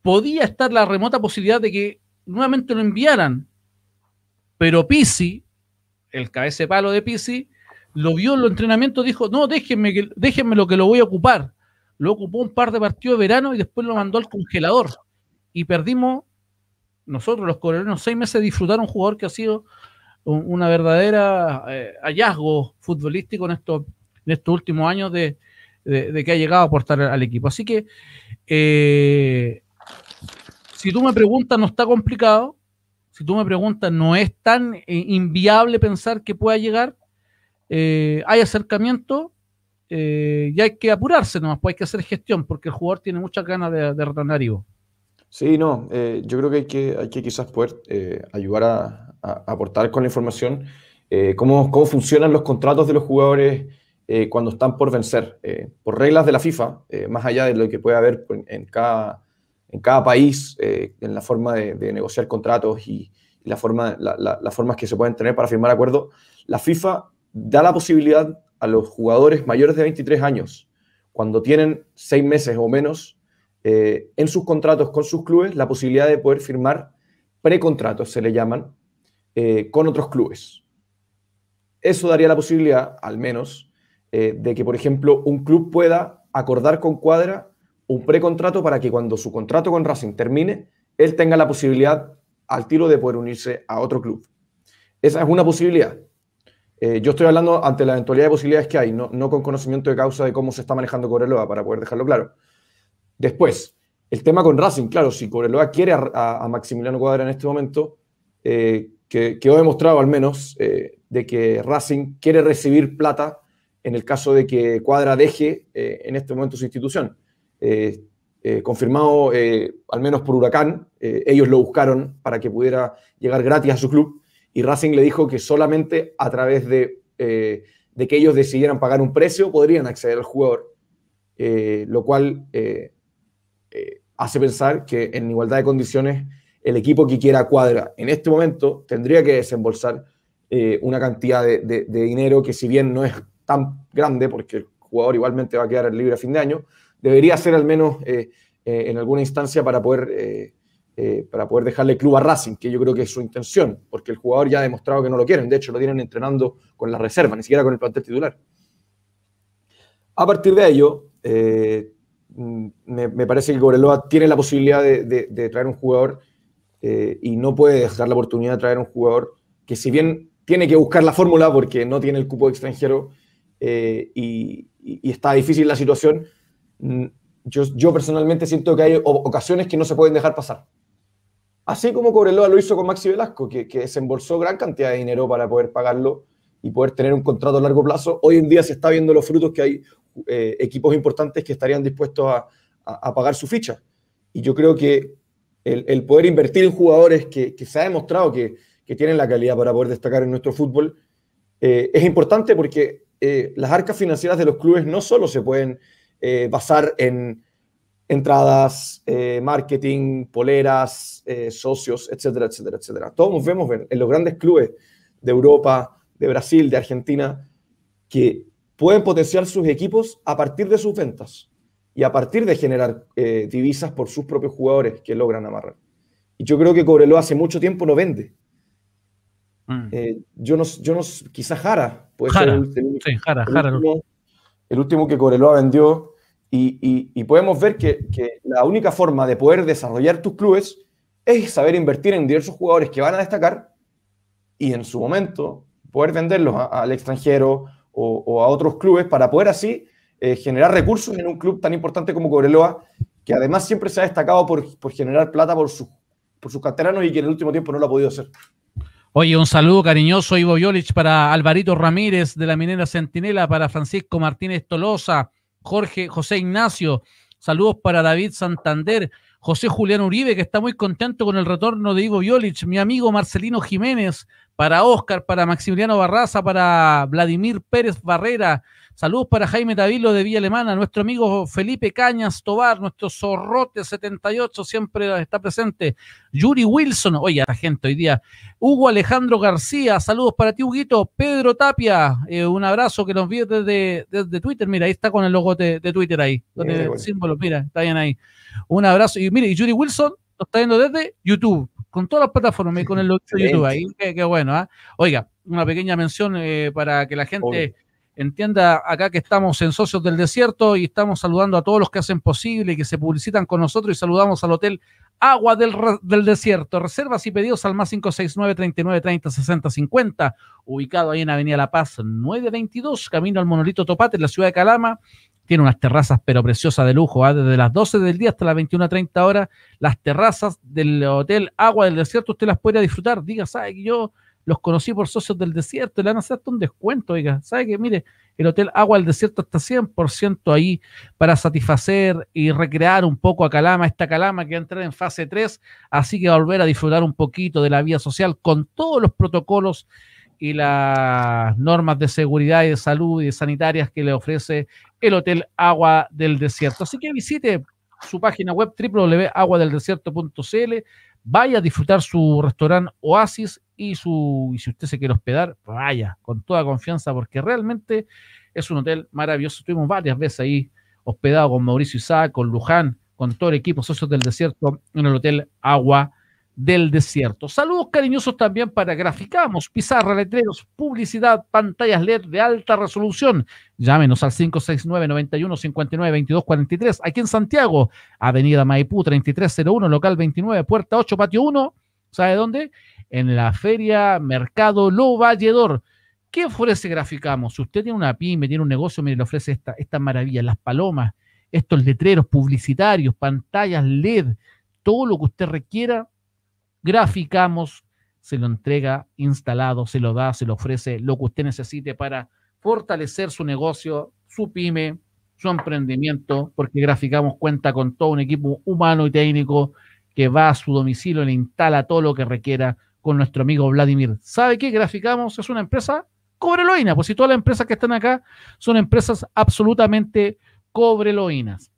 podía estar la remota posibilidad de que nuevamente lo enviaran. Pero Pisi, el cabeza de palo de Pisi, lo vio en los entrenamientos, dijo, no, déjenme, déjenme lo que lo voy a ocupar. Lo ocupó un par de partidos de verano y después lo mandó al congelador. Y perdimos, nosotros los coreanos, seis meses de disfrutar un jugador que ha sido una verdadera eh, hallazgo futbolístico en estos, en estos últimos años de, que ha llegado a aportar al equipo. Así que eh, si tú me preguntas, no está complicado. Si tú me preguntas, no es tan eh, inviable pensar que pueda llegar. Eh, hay acercamiento eh, y hay que apurarse nomás, pues hay que hacer gestión, porque el jugador tiene muchas ganas de, retornar Ivo. Sí, no, yo creo que hay que, hay que quizás poder ayudar a, aportar con la información cómo, cómo funcionan los contratos de los jugadores. cuando están por vencer, por reglas de la FIFA, más allá de lo que puede haber en cada en cada país, eh, en la forma de, negociar contratos y, la forma, las formas que se pueden tener para firmar acuerdos, la FIFA da la posibilidad a los jugadores mayores de 23 años, cuando tienen seis meses o menos, eh, en sus contratos con sus clubes, la posibilidad de poder firmar precontratos, se le llaman, eh, con otros clubes. Eso daría la posibilidad, al menos, de que, por ejemplo, un club pueda acordar con Cuadra un precontrato para que cuando su contrato con Racing termine, él tenga la posibilidad al tiro de poder unirse a otro club. Esa es una posibilidad. Eh, yo estoy hablando ante la eventualidad de posibilidades que hay, no, no con conocimiento de causa de cómo se está manejando Cobreloa, para poder dejarlo claro. Después, el tema con Racing, claro, si Cobreloa quiere a, Maximiliano Cuadra en este momento, eh, que quedó demostrado al menos eh, de que Racing quiere recibir plata en el caso de que Cuadra deje eh, en este momento su institución. Eh, eh, confirmado eh, al menos por Huracán. ellos lo buscaron para que pudiera llegar gratis a su club y Racing le dijo que solamente a través de, de que ellos decidieran pagar un precio podrían acceder al jugador, lo cual hace pensar que en igualdad de condiciones el equipo que quiera cuadra en este momento tendría que desembolsar una cantidad de, de, dinero que si bien no es tan grande porque el jugador igualmente va a quedar libre a fin de año, debería ser al menos eh, eh, en alguna instancia para poder, eh, para poder dejarle club a Racing, que yo creo que es su intención, porque el jugador ya ha demostrado que no lo quieren, de hecho lo tienen entrenando con la reserva, ni siquiera con el plantel titular. A partir de ello, mm, me, parece que Goreloa tiene la posibilidad de, traer un jugador y no puede dejar la oportunidad de traer un jugador que si bien tiene que buscar la fórmula porque no tiene el cupo extranjero y, y, está difícil la situación, Mm, yo, personalmente siento que hay ocasiones que no se pueden dejar pasar. Así como Cobreloa lo hizo con Maxi Velasco, que, desembolsó gran cantidad de dinero para poder pagarlo y poder tener un contrato a largo plazo. Hoy en día se está viendo los frutos que hay eh, equipos importantes que estarían dispuestos a, pagar su ficha. Y yo creo que el, poder invertir en jugadores que, se ha demostrado que, tienen la calidad para poder destacar en nuestro fútbol eh, es importante porque eh, las arcas financieras de los clubes no solo se pueden eh, basar en entradas, eh, marketing, poleras, eh, socios, etcétera, etcétera, etcétera. Todos nos vemos en, los grandes clubes de Europa, de Brasil, de Argentina, que pueden potenciar sus equipos a partir de sus ventas y a partir de generar divisas por sus propios jugadores que logran amarrar. Y yo creo que Cobreloa hace mucho tiempo no vende. Mm. yo no, yo no, quizás Jara puede ser el último, sí, Jara, el último que Cobreloa vendió y, podemos ver que, la única forma de poder desarrollar tus clubes es saber invertir en diversos jugadores que van a destacar y en su momento poder venderlos al extranjero o, a otros clubes para poder así eh, generar recursos en un club tan importante como Cobreloa, que además siempre se ha destacado por, generar plata por, su, por sus canteranos y que en el último tiempo no lo ha podido hacer. Oye, un saludo cariñoso, Ivo Yolich, para Alvarito Ramírez de la Minera Centinela, para Francisco Martínez Tolosa, Jorge, José Ignacio, saludos para David Santander, José Julián Uribe, que está muy contento con el retorno de Ivo Violich, mi amigo Marcelino Jiménez, para Oscar, para Maximiliano Barraza, para Vladimir Pérez Barrera, Saludos para Jaime Tavilo de Villa Alemana, nuestro amigo Felipe Cañas Tobar, nuestro Zorrote 78, siempre está presente. Yuri Wilson, oye, la gente hoy día. Hugo Alejandro García, saludos para ti, Huguito. Pedro Tapia, eh, un abrazo que nos vio desde, Twitter. Mira, ahí está con el logo de, Twitter ahí, donde el símbolo, mira, está bien ahí. Un abrazo. Y mire, Yuri Wilson lo está viendo desde YouTube, con todas las plataformas, con el logo de YouTube ahí. Qué, bueno, ¿eh? Oiga, una pequeña mención eh, para que la gente. Entienda acá que estamos en Socios del Desierto y estamos saludando a todos los que hacen posible y que se publicitan con nosotros y saludamos al Hotel Agua del, Desierto. Reservas y pedidos al más 569 3930 6050 ubicado ahí en Avenida La Paz 922, camino al Monolito Topate en la ciudad de Calama. Tiene unas terrazas pero preciosas de lujo, ¿ah? desde las 12 del día hasta las 21.30 horas, las terrazas del Hotel Agua del Desierto usted las puede disfrutar. Diga, sabe que yo los conocí por socios del desierto, le han a un descuento, oiga, ¿sabe que Mire, el Hotel Agua del Desierto está 100% ahí para satisfacer y recrear un poco a Calama, esta Calama que va a entrar en fase 3, así que va a volver a disfrutar un poquito de la vía social con todos los protocolos y las normas de seguridad y de salud y sanitarias que le ofrece el Hotel Agua del Desierto. Así que visite su página web www.aguadeldesierto.cl, vaya a disfrutar su restaurante Oasis y, su, si usted se quiere hospedar, vaya, con toda confianza, porque realmente es un hotel maravilloso. Estuvimos varias veces ahí hospedado con Mauricio Isaac, con Luján, con todo el equipo Socios del Desierto en el Hotel Agua del Desierto. Saludos cariñosos también para Graficamos, pizarra, letreros, publicidad, pantallas LED de alta resolución. Llámenos al 569 91 2243 aquí en Santiago, Avenida Maipú 3301, local 29, puerta 8, patio 1. ¿Sabe dónde? en la feria Mercado Lo Valledor. ¿Qué ofrece Graficamos? Si usted tiene una pyme, tiene un negocio, mire, le ofrece esta, esta maravilla, las palomas, estos letreros publicitarios, pantallas LED, todo lo que usted requiera, Graficamos se lo entrega instalado, se lo da, se lo ofrece lo que usted necesite para fortalecer su negocio, su pyme, su emprendimiento, porque Graficamos cuenta con todo un equipo humano y técnico que va a su domicilio, le instala todo lo que requiera con nuestro amigo Vladimir. ¿Sabe qué? Graficamos es una empresa cobreloína, pues si todas las empresas que están acá son empresas absolutamente cobreloínas.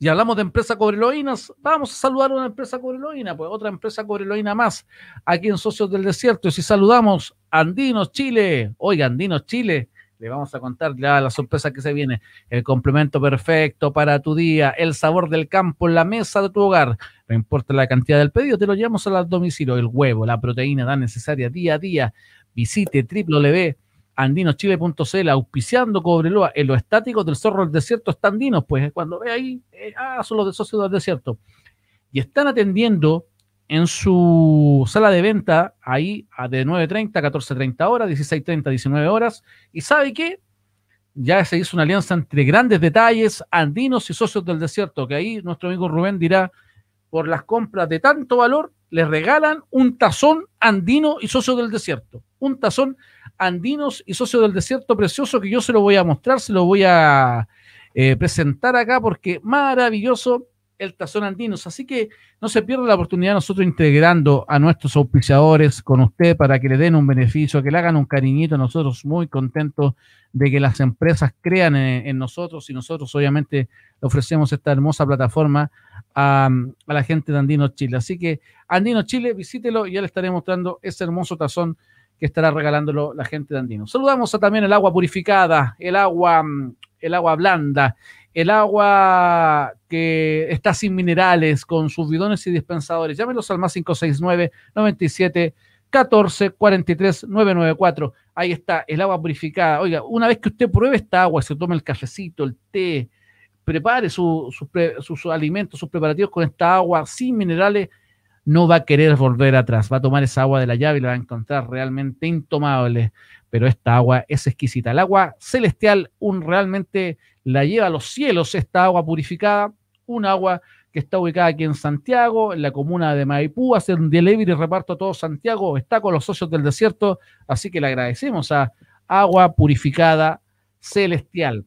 Y hablamos de empresas cobreloínas, vamos a saludar a una empresa cobreloína, pues otra empresa cobreloína más, aquí en Socios del Desierto. Y si saludamos Andinos Chile, oiga, Andinos Chile, le vamos a contar ya la sorpresa que se viene, el complemento perfecto para tu día, el sabor del campo, en la mesa de tu hogar. No importa la cantidad del pedido, te lo llevamos al domicilio, el huevo, la proteína tan necesaria día a día. Visite www.andinochile.cl auspiciando Cobreloa, en lo estático del Zorro del Desierto están pues cuando ve ahí, eh, ah, son los de socios del desierto. Y están atendiendo en su sala de venta ahí de 9.30 14.30 horas, 16.30 19 horas. ¿Y sabe qué? Ya se hizo una alianza entre grandes detalles, andinos y socios del desierto, que ahí nuestro amigo Rubén dirá, por las compras de tanto valor, les regalan un tazón andino y socio del desierto. Un tazón andinos y socios del desierto precioso que yo se lo voy a mostrar, se lo voy a eh, presentar acá porque maravilloso el Tazón Andinos. Así que no se pierda la oportunidad nosotros integrando a nuestros auspiciadores con usted para que le den un beneficio, que le hagan un cariñito. Nosotros muy contentos de que las empresas crean eh, en, nosotros y nosotros obviamente ofrecemos esta hermosa plataforma a, la gente de Andino Chile. Así que Andino Chile, visítelo y ya le estaré mostrando ese hermoso tazón que estará regalándolo la gente de Andino. Saludamos también el agua purificada, el agua, mm, el agua blanda, el agua que está sin minerales, con sus bidones y dispensadores. Llámenos al más 569 97 14 994. Ahí está, el agua purificada. Oiga, una vez que usted pruebe esta agua, se tome el cafecito, el té, prepare sus alimentos, sus preparativos con esta agua sin minerales, no va a querer volver atrás. Va a tomar esa agua de la llave y la va a encontrar realmente intomable. Pero esta agua es exquisita. El agua celestial, un realmente la lleva a los cielos esta agua purificada, un agua que está ubicada aquí en Santiago, en la comuna de Maipú, hace un delivery reparto a todo Santiago, está con los socios del desierto, así que le agradecemos a Agua Purificada Celestial.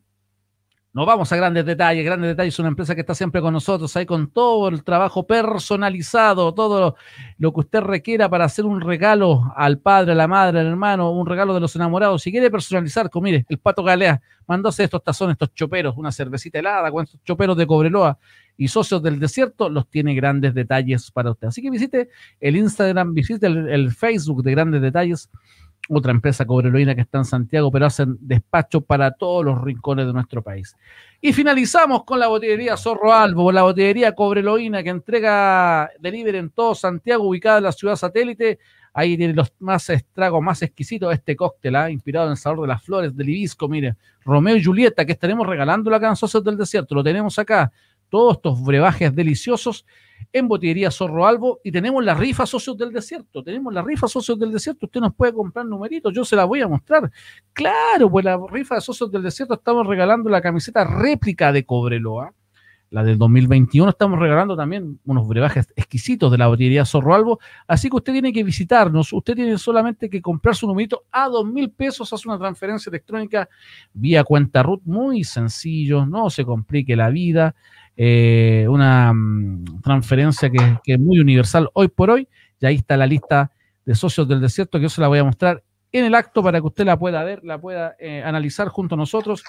No vamos a grandes detalles, grandes detalles, es una empresa que está siempre con nosotros, ahí con todo el trabajo personalizado, todo lo, que usted requiera para hacer un regalo al padre, a la madre, al hermano, un regalo de los enamorados. Si quiere personalizar, pues mire, el Pato Galea, mandóse estos tazones, estos choperos, una cervecita helada con estos choperos de Cobreloa y Socios del Desierto, los tiene grandes detalles para usted. Así que visite el Instagram, visite el Facebook de grandes detalles otra empresa cobreloína que está en Santiago, pero hacen despacho para todos los rincones de nuestro país. Y finalizamos con la botillería Zorro Albo, la botillería cobreloína que entrega delivery en todo Santiago, ubicada en la ciudad satélite. Ahí tiene los más estragos, más exquisitos este cóctel, ¿ah? inspirado en el sabor de las flores del hibisco. Mire, Romeo y Julieta, que estaremos regalando la en del Desierto, lo tenemos acá todos estos brebajes deliciosos en Botillería Zorro Albo y tenemos la rifa Socios del Desierto. Tenemos la rifa Socios del Desierto. Usted nos puede comprar numeritos, yo se la voy a mostrar. Claro, pues la rifa de Socios del Desierto estamos regalando la camiseta réplica de Cobreloa. La del 2021 estamos regalando también unos brebajes exquisitos de la botillería Zorro Albo. Así que usted tiene que visitarnos. Usted tiene solamente que comprar su numerito a dos mil pesos. Hace una transferencia electrónica vía cuenta RUT. Muy sencillo. No se complique la vida eh, una mm, transferencia que, es muy universal hoy por hoy. Y ahí está la lista de socios del desierto que yo se la voy a mostrar en el acto para que usted la pueda ver, la pueda eh, analizar junto a nosotros.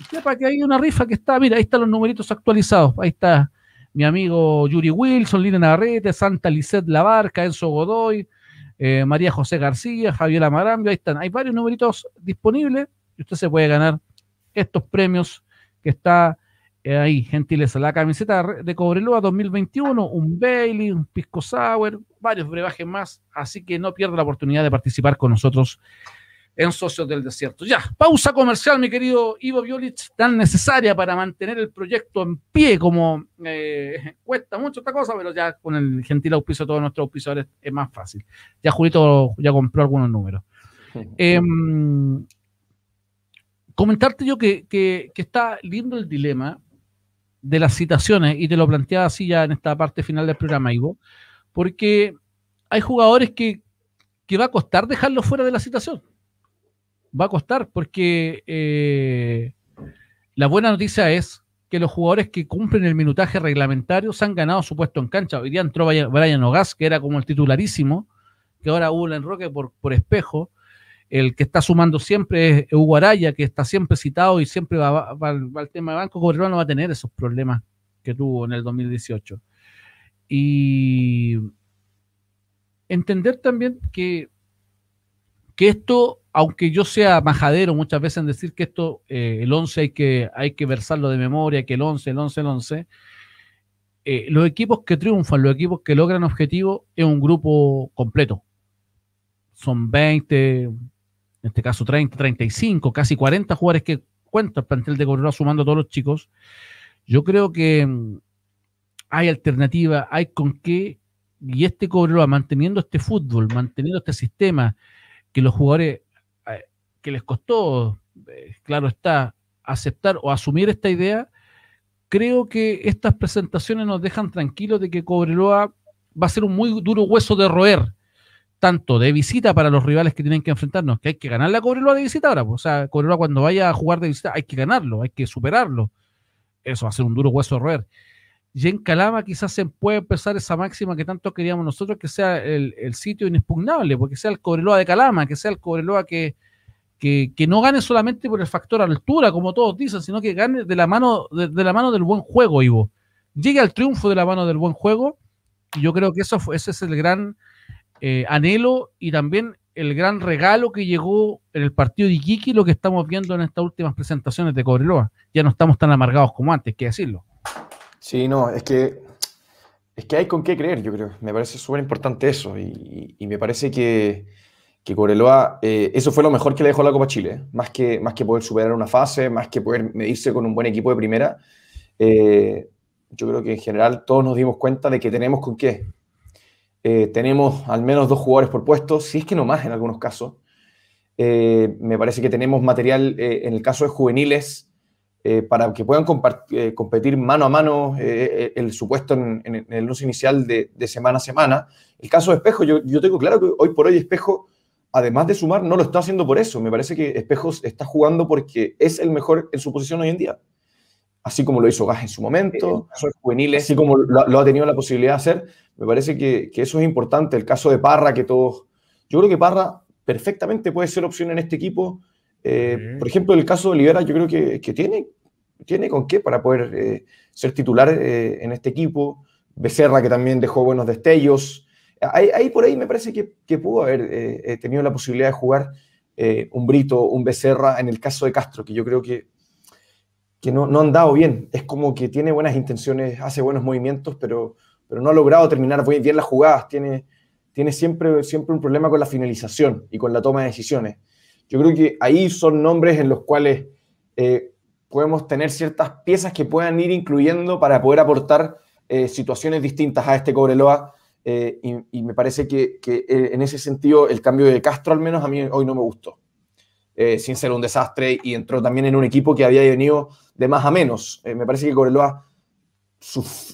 Y sepa que hay una rifa que está, mira, ahí están los numeritos actualizados. Ahí está mi amigo Yuri Wilson, Lina Navarrete, Santa Lisette Labarca, Enzo Godoy, eh, María José García, Javier Amarambio. Ahí están, hay varios numeritos disponibles y usted se puede ganar estos premios que está eh, ahí, gentiles, la camiseta de Cobreloa 2021, un Bailey, un Pisco Sour, varios brebajes más. Así que no pierda la oportunidad de participar con nosotros en Socios del Desierto. Ya, pausa comercial, mi querido Ivo Violich, tan necesaria para mantener el proyecto en pie, como eh, cuesta mucho esta cosa, pero ya con el gentil auspicio de todos nuestros auspiciadores es más fácil. Ya Julito ya compró algunos números. Em, comentarte yo que está lindo el dilema de las citaciones, y te lo planteaba así ya en esta parte final del programa, Ivo, porque hay jugadores que, va a costar dejarlo fuera de la citación. Va a costar, porque eh, la buena noticia es que los jugadores que cumplen el minutaje reglamentario se han ganado su puesto en cancha. Hoy día entró Brian Ogas, que era como el titularísimo, que ahora hubo en Roque por, por espejo. El que está sumando siempre es Hugo Araya, que está siempre citado y siempre va, al tema de Banco Cobreloa, no va a tener esos problemas que tuvo en el 2018. Y entender también que, que esto, aunque yo sea majadero muchas veces en decir que esto, eh, el 11 hay que, hay que versarlo de memoria, que el 11, el 11, el 11, eh, los equipos que triunfan, los equipos que logran objetivos, es un grupo completo. Son 20, en este caso 30, 35, casi 40 jugadores que cuenta el plantel de Cobreloa sumando a todos los chicos, yo creo que mm, hay alternativa, hay con qué, y este Cobreloa manteniendo este fútbol, manteniendo este sistema que los jugadores, eh, que les costó, eh, claro está, aceptar o asumir esta idea, creo que estas presentaciones nos dejan tranquilos de que Cobreloa va a ser un muy duro hueso de roer tanto de visita para los rivales que tienen que enfrentarnos, que hay que ganar la Cobreloa de visita ahora. Pues, o sea, Cobreloa cuando vaya a jugar de visita hay que ganarlo, hay que superarlo. Eso va a ser un duro hueso de roer. Y en Calama quizás se puede empezar esa máxima que tanto queríamos nosotros, que sea el, sitio inexpugnable, porque sea el Cobreloa de Calama, que sea el Cobreloa que, que, no gane solamente por el factor altura, como todos dicen, sino que gane de la mano, de, la mano del buen juego, Ivo. Llegue al triunfo de la mano del buen juego. Y yo creo que eso ese es el gran eh, anhelo y también el gran regalo que llegó en el partido de Iquique, lo que estamos viendo en estas últimas presentaciones de Cobreloa. Ya no estamos tan amargados como antes, que decirlo. Sí, no, es que, es que hay con qué creer, yo creo. Me parece súper importante eso. Y, me parece que, que Cobreloa, eh, eso fue lo mejor que le dejó la Copa Chile. ¿eh? Más que, más que poder superar una fase, más que poder medirse con un buen equipo de primera. yo creo que en general todos nos dimos cuenta de que tenemos con qué eh, tenemos al menos dos jugadores por puesto, si es que no más en algunos casos. Eh, me parece que tenemos material eh, en el caso de juveniles para que puedan competir mano a mano el supuesto en, el uso inicial de, semana a semana. El caso de Espejo, yo, yo tengo claro que hoy por hoy Espejo, además de sumar, no lo está haciendo por eso. Me parece que Espejo está jugando porque es el mejor en su posición hoy en día así como lo hizo Gas en su momento, eh, así como lo, ha tenido la posibilidad de hacer, me parece que, eso es importante. El caso de Parra, que todos. Yo creo que Parra perfectamente puede ser opción en este equipo. Eh, por ejemplo, el caso de Olivera, yo creo que, tiene, tiene con qué para poder eh, ser titular en este equipo. Becerra, que también dejó buenos destellos. Ahí, por ahí me parece que, que pudo haber tenido la posibilidad de jugar un Brito, un Becerra, en el caso de Castro, que yo creo que que no, han dado bien. Es como que tiene buenas intenciones, hace buenos movimientos, pero, pero no ha logrado terminar bien las jugadas. Tiene, tiene siempre, siempre un problema con la finalización y con la toma de decisiones. Yo creo que ahí son nombres en los cuales eh, podemos tener ciertas piezas que puedan ir incluyendo para poder aportar eh, situaciones distintas a este Cobreloa. Eh, y, me parece que en ese sentido el cambio de Castro al menos a mí hoy no me gustó. Eh, sin ser un desastre y entró también en un equipo que había venido de más a menos. Eh, me parece que Cobreloa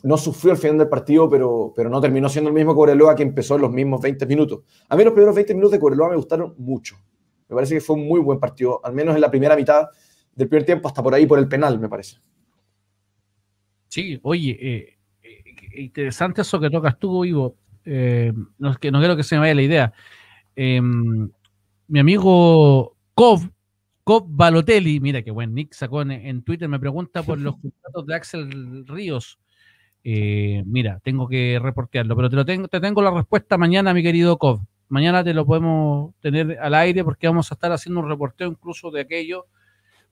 no sufrió al final del partido, pero, pero no terminó siendo el mismo Cobreloa que empezó en los mismos 20 minutos. A mí los primeros 20 minutos de Cobreloa me gustaron mucho. Me parece que fue un muy buen partido, al menos en la primera mitad del primer tiempo, hasta por ahí por el penal, me parece. Sí, oye, eh, interesante eso que tocas tú, Ivo. no, que, no quiero que se me vaya la idea. Em, mi amigo Cov, Cov Balotelli, mira qué buen Nick sacó en, Twitter, me pregunta por los contratos de Axel Ríos. Eh, mira, tengo que reportearlo, pero te, lo tengo, te tengo la respuesta mañana, mi querido Cov. Mañana te lo podemos tener al aire porque vamos a estar haciendo un reporteo incluso de aquello.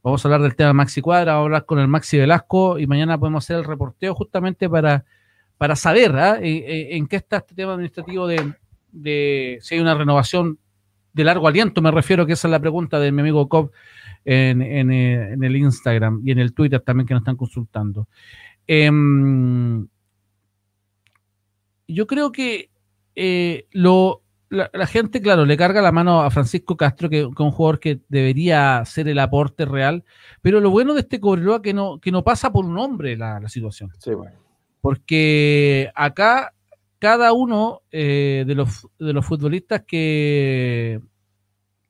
Vamos a hablar del tema Maxi Cuadra, vamos a hablar con el Maxi Velasco y mañana podemos hacer el reporteo justamente para, para saber ¿ah? eh, eh, en, qué está este tema administrativo de, de si hay una renovación de largo aliento, me refiero que esa es la pregunta de mi amigo Cobb en, eh, el Instagram y en el Twitter también que nos están consultando. Em, yo creo que eh, la, gente, claro, le carga la mano a Francisco Castro, que, es un jugador que debería ser el aporte real, pero lo bueno de este Cobreloa que no, que no pasa por un hombre la, la situación. Sí, bueno. Porque acá cada uno eh, de, los, de los futbolistas que,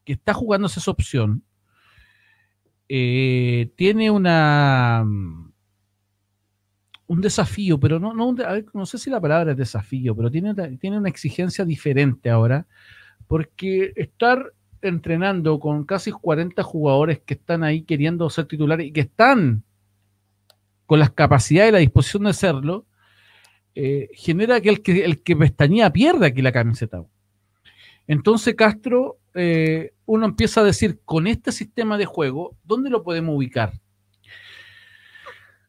que está jugando esa opción eh, tiene una mm, un desafío, pero no, no, no sé si la palabra es desafío, pero tiene, tiene una exigencia diferente ahora, porque estar entrenando con casi 40 jugadores que están ahí queriendo ser titulares y que están con las capacidades y la disposición de serlo, eh, genera que el, que el que pestañea pierda aquí la camiseta. Entonces, Castro, eh, uno empieza a decir, con este sistema de juego, ¿dónde lo podemos ubicar?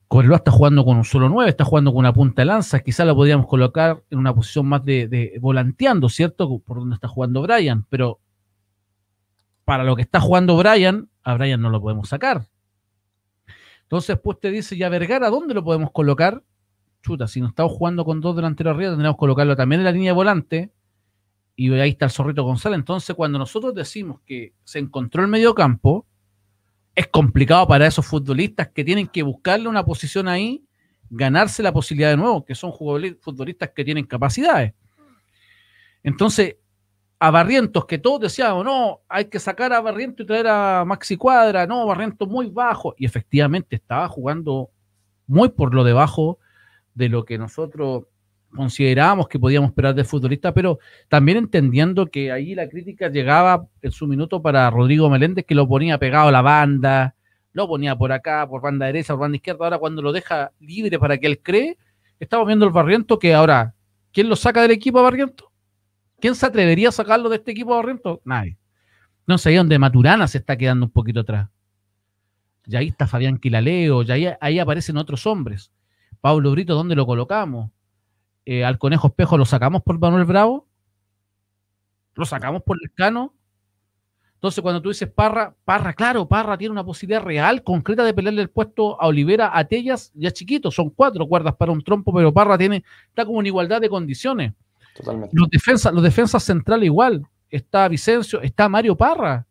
Correloa está jugando con un solo 9, está jugando con una punta de lanza, quizá la podríamos colocar en una posición más de, volanteando, ¿cierto? Por donde está jugando Brian, pero para lo que está jugando Brian, a Brian no lo podemos sacar. Entonces, pues te dice, ya Vergara, ¿dónde lo podemos colocar? chuta, si no estamos jugando con dos delanteros arriba, tendríamos que colocarlo también en la línea de volante. Y ahí está el Zorrito González. Entonces, cuando nosotros decimos que se encontró el medio campo, es complicado para esos futbolistas que tienen que buscarle una posición ahí, ganarse la posibilidad de nuevo, que son futbolistas que tienen capacidades. Entonces, a Barrientos, que todos decíamos, no, hay que sacar a Barrientos y traer a Maxi Cuadra, no, Barrientos muy bajo, y efectivamente estaba jugando muy por lo debajo de lo que nosotros considerábamos que podíamos esperar del futbolista, pero también entendiendo que ahí la crítica llegaba en su minuto para Rodrigo Meléndez, que lo ponía pegado a la banda, lo ponía por acá, por banda derecha, por banda izquierda. Ahora, cuando lo deja libre para que él cree, estamos viendo el Barriento que ahora, ¿quién lo saca del equipo Barriento? ¿Quién se atrevería a sacarlo de este equipo Barriento? Nadie. No sé, ahí donde Maturana se está quedando un poquito atrás. Y ahí está Fabián Quilaleo, y ahí aparecen otros hombres. Pablo Brito, ¿dónde lo colocamos? Eh, al Conejo Espejo lo sacamos por Manuel Bravo, lo sacamos por Cano? Entonces, cuando tú dices Parra, Parra, claro, Parra tiene una posibilidad real, concreta de pelearle el puesto a Olivera, a Tellas ya Chiquito. Son cuatro cuerdas para un trompo, pero Parra tiene, está como en igualdad de condiciones. Totalmente. Los defensas, los defensas centrales igual. Está Vicencio, está Mario Parra.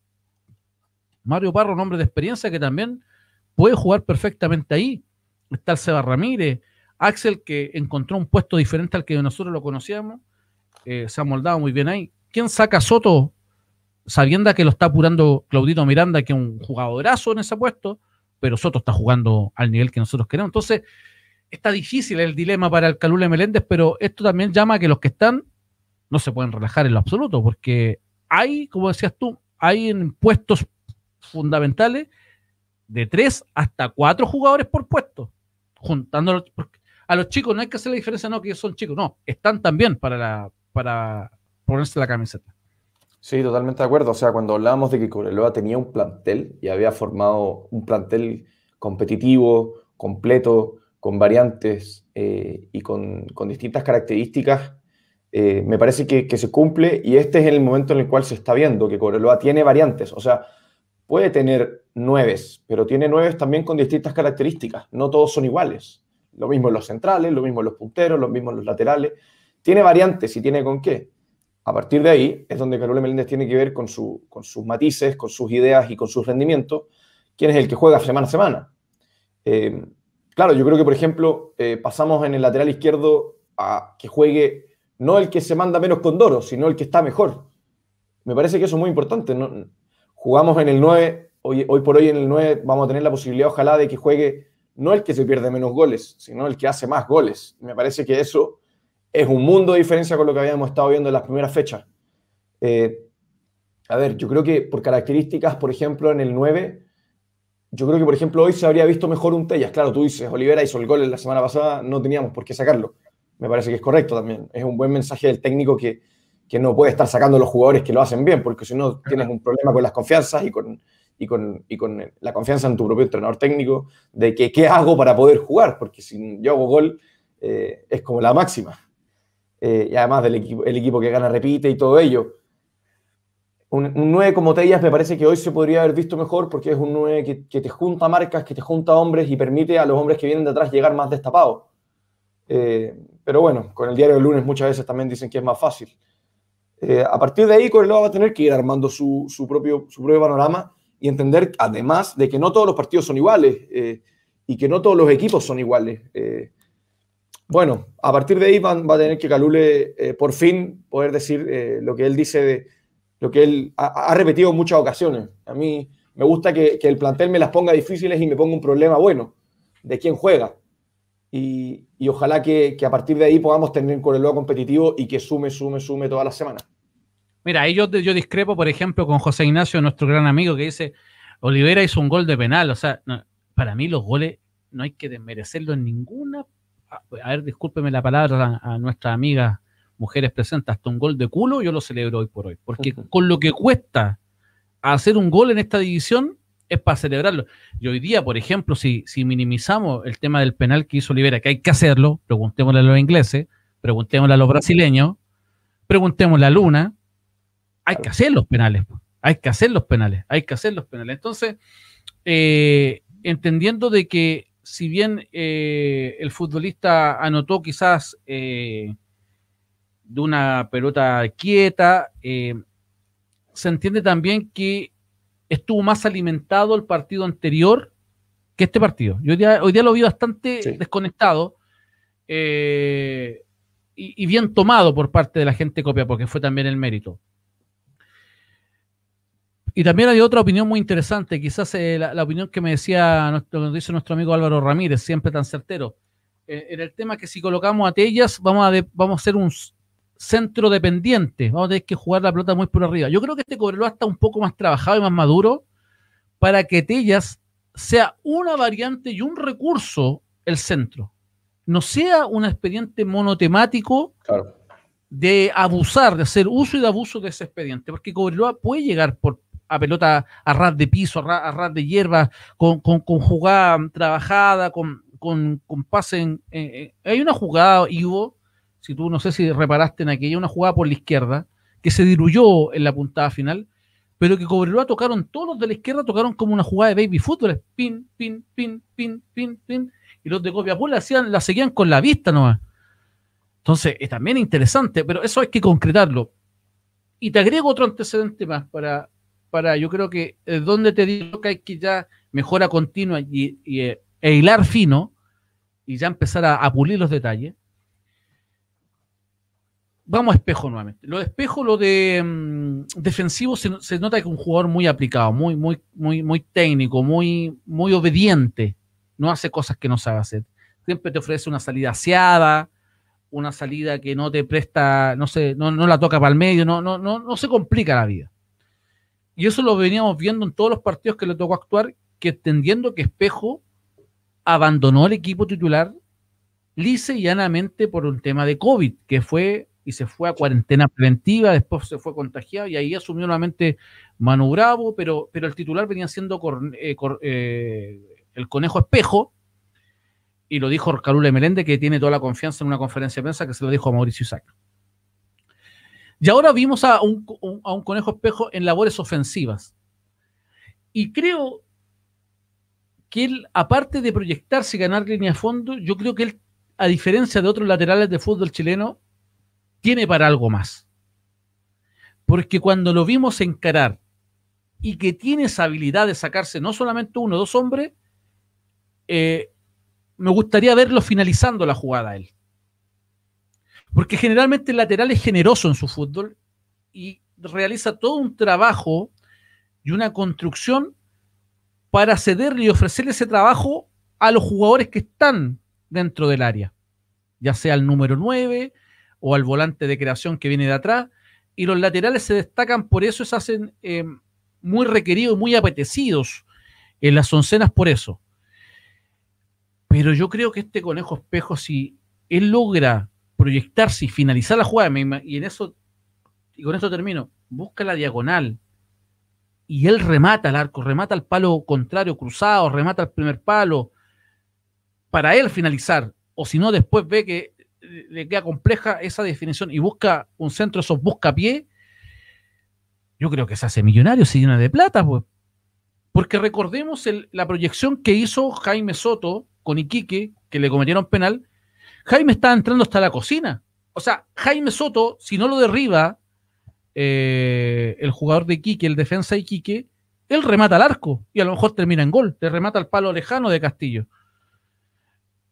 Mario Parra, un hombre de experiencia que también puede jugar perfectamente ahí está el Seba Ramírez, Axel que encontró un puesto diferente al que nosotros lo conocíamos, eh, se ha moldado muy bien ahí. ¿Quién saca a Soto sabiendo que lo está apurando Claudito Miranda, que es un jugadorazo en ese puesto, pero Soto está jugando al nivel que nosotros queremos? Entonces, está difícil el dilema para el Calule Meléndez, pero esto también llama a que los que están no se pueden relajar en lo absoluto, porque hay, como decías tú, hay en puestos fundamentales de tres hasta cuatro jugadores por puesto, juntando A los chicos no hay que hacer la diferencia, no, que son chicos, no, están también para, para ponerse la camiseta. Sí, totalmente de acuerdo. O sea, cuando hablábamos de que Cobreloa tenía un plantel y había formado un plantel competitivo, completo, con variantes eh, y con, distintas características, eh, me parece que, que se cumple y este es el momento en el cual se está viendo que Cobreloa tiene variantes. O sea, puede tener nueves, pero tiene nueves también con distintas características. No todos son iguales. Lo mismo en los centrales, lo mismo en los punteros, lo mismo en los laterales. Tiene variantes y tiene con qué. A partir de ahí es donde Carole Meléndez tiene que ver con, con sus matices, con sus ideas y con sus rendimientos. ¿Quién es el que juega semana a semana? Eh, claro, yo creo que, por ejemplo, eh, pasamos en el lateral izquierdo a que juegue no el que se manda menos con Doro, sino el que está mejor. Me parece que eso es muy importante. No, jugamos en el 9, hoy, hoy por hoy en el 9 vamos a tener la posibilidad, ojalá, de que juegue no el que se pierde menos goles, sino el que hace más goles. Me parece que eso es un mundo de diferencia con lo que habíamos estado viendo en las primeras fechas. Eh, a ver, yo creo que por características, por ejemplo, en el 9, yo creo que, por ejemplo, hoy se habría visto mejor un Tellas. Claro, tú dices, Olivera hizo el gol en la semana pasada, no teníamos por qué sacarlo. Me parece que es correcto también. Es un buen mensaje del técnico que que no puede estar sacando los jugadores que lo hacen bien, porque si no tienes un problema con las confianzas y con, la confianza en tu propio entrenador técnico de que qué hago para poder jugar, porque si yo hago gol eh, es como la máxima. Eh, y además del equipo, el equipo que gana repite y todo ello. Un, 9 como Tellas me parece que hoy se podría haber visto mejor porque es un 9 que, te junta marcas, que te junta hombres y permite a los hombres que vienen de atrás llegar más destapados. Eh, pero bueno, con el diario de lunes muchas veces también dicen que es más fácil. Eh, a partir de ahí, Coreloa va a tener que ir armando su, propio, panorama y entender, además, de que no todos los partidos son iguales eh, y que no todos los equipos son iguales. Eh, bueno, a partir de ahí va a tener que Calule por fin poder decir lo que él dice, de, lo que él ha, repetido en muchas ocasiones. A mí me gusta que, el plantel me las ponga difíciles y me ponga un problema bueno de quién juega. Y, ojalá que, a partir de ahí podamos tener un competitivo y que sume, sume, sume todas las semanas. Mira, yo, discrepo, por ejemplo, con José Ignacio, nuestro gran amigo, que dice, Olivera hizo un gol de penal. O sea, para mí los goles no hay que desmerecerlos en ninguna... Ah, pues, a ver, discúlpeme la palabra a, nuestras nuestra amiga mujeres presentes, hasta un gol de culo, yo lo celebro hoy por hoy. Porque con lo que cuesta hacer un gol en esta división, es para celebrarlo. Y hoy día, por ejemplo, si, si minimizamos el tema del penal que hizo Olivera, que hay que hacerlo, preguntémosle a los ingleses, preguntémosle a los brasileños, preguntémosle a Luna, hay que hacer los penales, pues. hay que hacer los penales, hay que hacer los penales. Entonces, eh, entendiendo de que si bien eh, el futbolista anotó quizás eh, de una pelota quieta, se entiende también que estuvo más alimentado el partido anterior que este partido. Yo hoy, día, lo vi bastante desconectado y, bien tomado por parte de la gente copia, porque fue también el mérito. Y también hay otra opinión muy interesante, quizás eh, la, opinión que me decía nuestro, dice nuestro amigo Álvaro Ramírez, siempre tan certero. Eh, en el tema que si colocamos a Tellas, vamos a, ser vamos a hacer un centro dependiente, vamos a tener que jugar la pelota muy por arriba. Yo creo que este Cobreloa está un poco más trabajado y más maduro para que Tellas sea una variante y un recurso el centro. No sea un expediente monotemático de abusar, de hacer uso y de abuso de ese expediente, porque Cobreloa puede llegar por a pelota a ras de piso, a ras, de hierba, con, jugada trabajada, con, con, con pase. hay una jugada, Ivo, si tú no sé si reparaste en aquella, una jugada por la izquierda, que se diluyó en la puntada final, pero que Cobreloa tocaron, todos los de la izquierda tocaron como una jugada de baby fútbol, pin, pin, pin, pin, pin, pin, y los de Copiapó la seguían con la vista nomás. Entonces, es también interesante, pero eso hay que concretarlo. Y te agrego otro antecedente más para, yo creo que eh, donde te digo que hay que ya mejora continua y, eh, e hilar fino y ya empezar a, pulir los detalles. Vamos a espejo nuevamente. Lo de espejo, lo de defensivo, se, nota que es un jugador muy aplicado, muy, muy, muy, muy técnico, muy, muy obediente. No hace cosas que no sabe hacer. Siempre te ofrece una salida aseada, una salida que no te presta, no, sé, no, no la toca para el medio, no, no, no, no se complica la vida. Y eso lo veníamos viendo en todos los partidos que le tocó actuar, que entendiendo que Espejo abandonó el equipo titular lice y llanamente por un tema de COVID, que fue y se fue a cuarentena preventiva, después se fue contagiado y ahí asumió nuevamente Manu Bravo, pero, pero el titular venía siendo eh, eh, el conejo espejo, y lo dijo Carula Melende, que tiene toda la confianza en una conferencia de prensa que se lo dijo a Mauricio Isaac. Y ahora vimos a un, conejo espejo en labores ofensivas. Y creo que él, aparte de proyectarse y ganar línea de fondo, yo creo que él, a diferencia de otros laterales de fútbol chileno, tiene para algo más. Porque cuando lo vimos encarar y que tiene esa habilidad de sacarse no solamente uno, dos hombres, eh, me gustaría verlo finalizando la jugada él. Porque generalmente el lateral es generoso en su fútbol y realiza todo un trabajo y una construcción para cederle y ofrecerle ese trabajo a los jugadores que están dentro del área, ya sea al número 9 o al volante de creación que viene de atrás. Y los laterales se destacan por eso, se hacen eh, muy requeridos, muy apetecidos en las oncenas por eso. Pero yo creo que este conejo espejo, si él logra proyectarse y finalizar la jugada, y en eso, y con eso termino, busca la diagonal y él remata al arco, remata al palo contrario, cruzado, remata al primer palo, para él finalizar, o si no, después ve que le queda compleja esa definición y busca un centro, esos busca pie, yo creo que se hace millonario si llena de plata, pues. Porque recordemos el, la proyección que hizo Jaime Soto con Iquique, que le cometieron penal, Jaime está entrando hasta la cocina. O sea, Jaime Soto, si no lo derriba eh, el jugador de Quique, el defensa de Quique, él remata al arco y a lo mejor termina en gol, le remata al palo lejano de Castillo.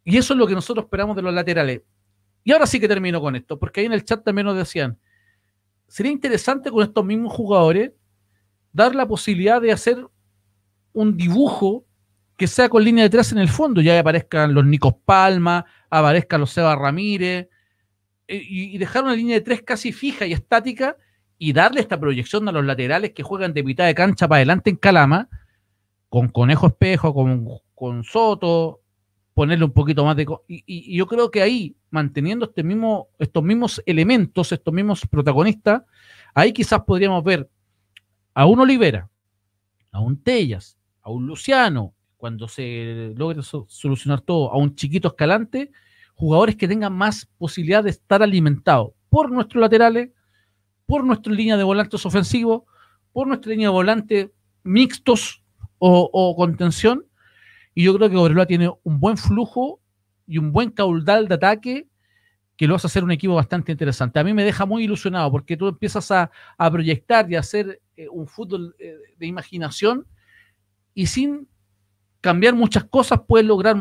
Y eso es lo que nosotros esperamos de los laterales. Y ahora sí que termino con esto, porque ahí en el chat también nos decían, sería interesante con estos mismos jugadores dar la posibilidad de hacer un dibujo que sea con línea de tres en el fondo, ya aparezcan los Nicos Palma, aparezcan los Seba Ramírez, eh, y, dejar una línea de tres casi fija y estática y darle esta proyección a los laterales que juegan de mitad de cancha para adelante en Calama, con Conejo Espejo, con, con Soto, ponerle un poquito más de... Y, yo creo que ahí, manteniendo este mismo, estos mismos elementos, estos mismos protagonistas, ahí quizás podríamos ver a un Olivera, a un Tellas, a un Luciano, cuando se logre solucionar todo a un chiquito escalante, jugadores que tengan más posibilidad de estar alimentados por nuestros laterales, por nuestra línea de volantes ofensivos, por nuestra línea de volantes mixtos o, contención. Y yo creo que Oreloa tiene un buen flujo y un buen caudal de ataque que lo a hacer un equipo bastante interesante. A mí me deja muy ilusionado porque tú empiezas a, proyectar y a hacer eh, un fútbol eh, de imaginación y sin cambiar muchas cosas puedes lograr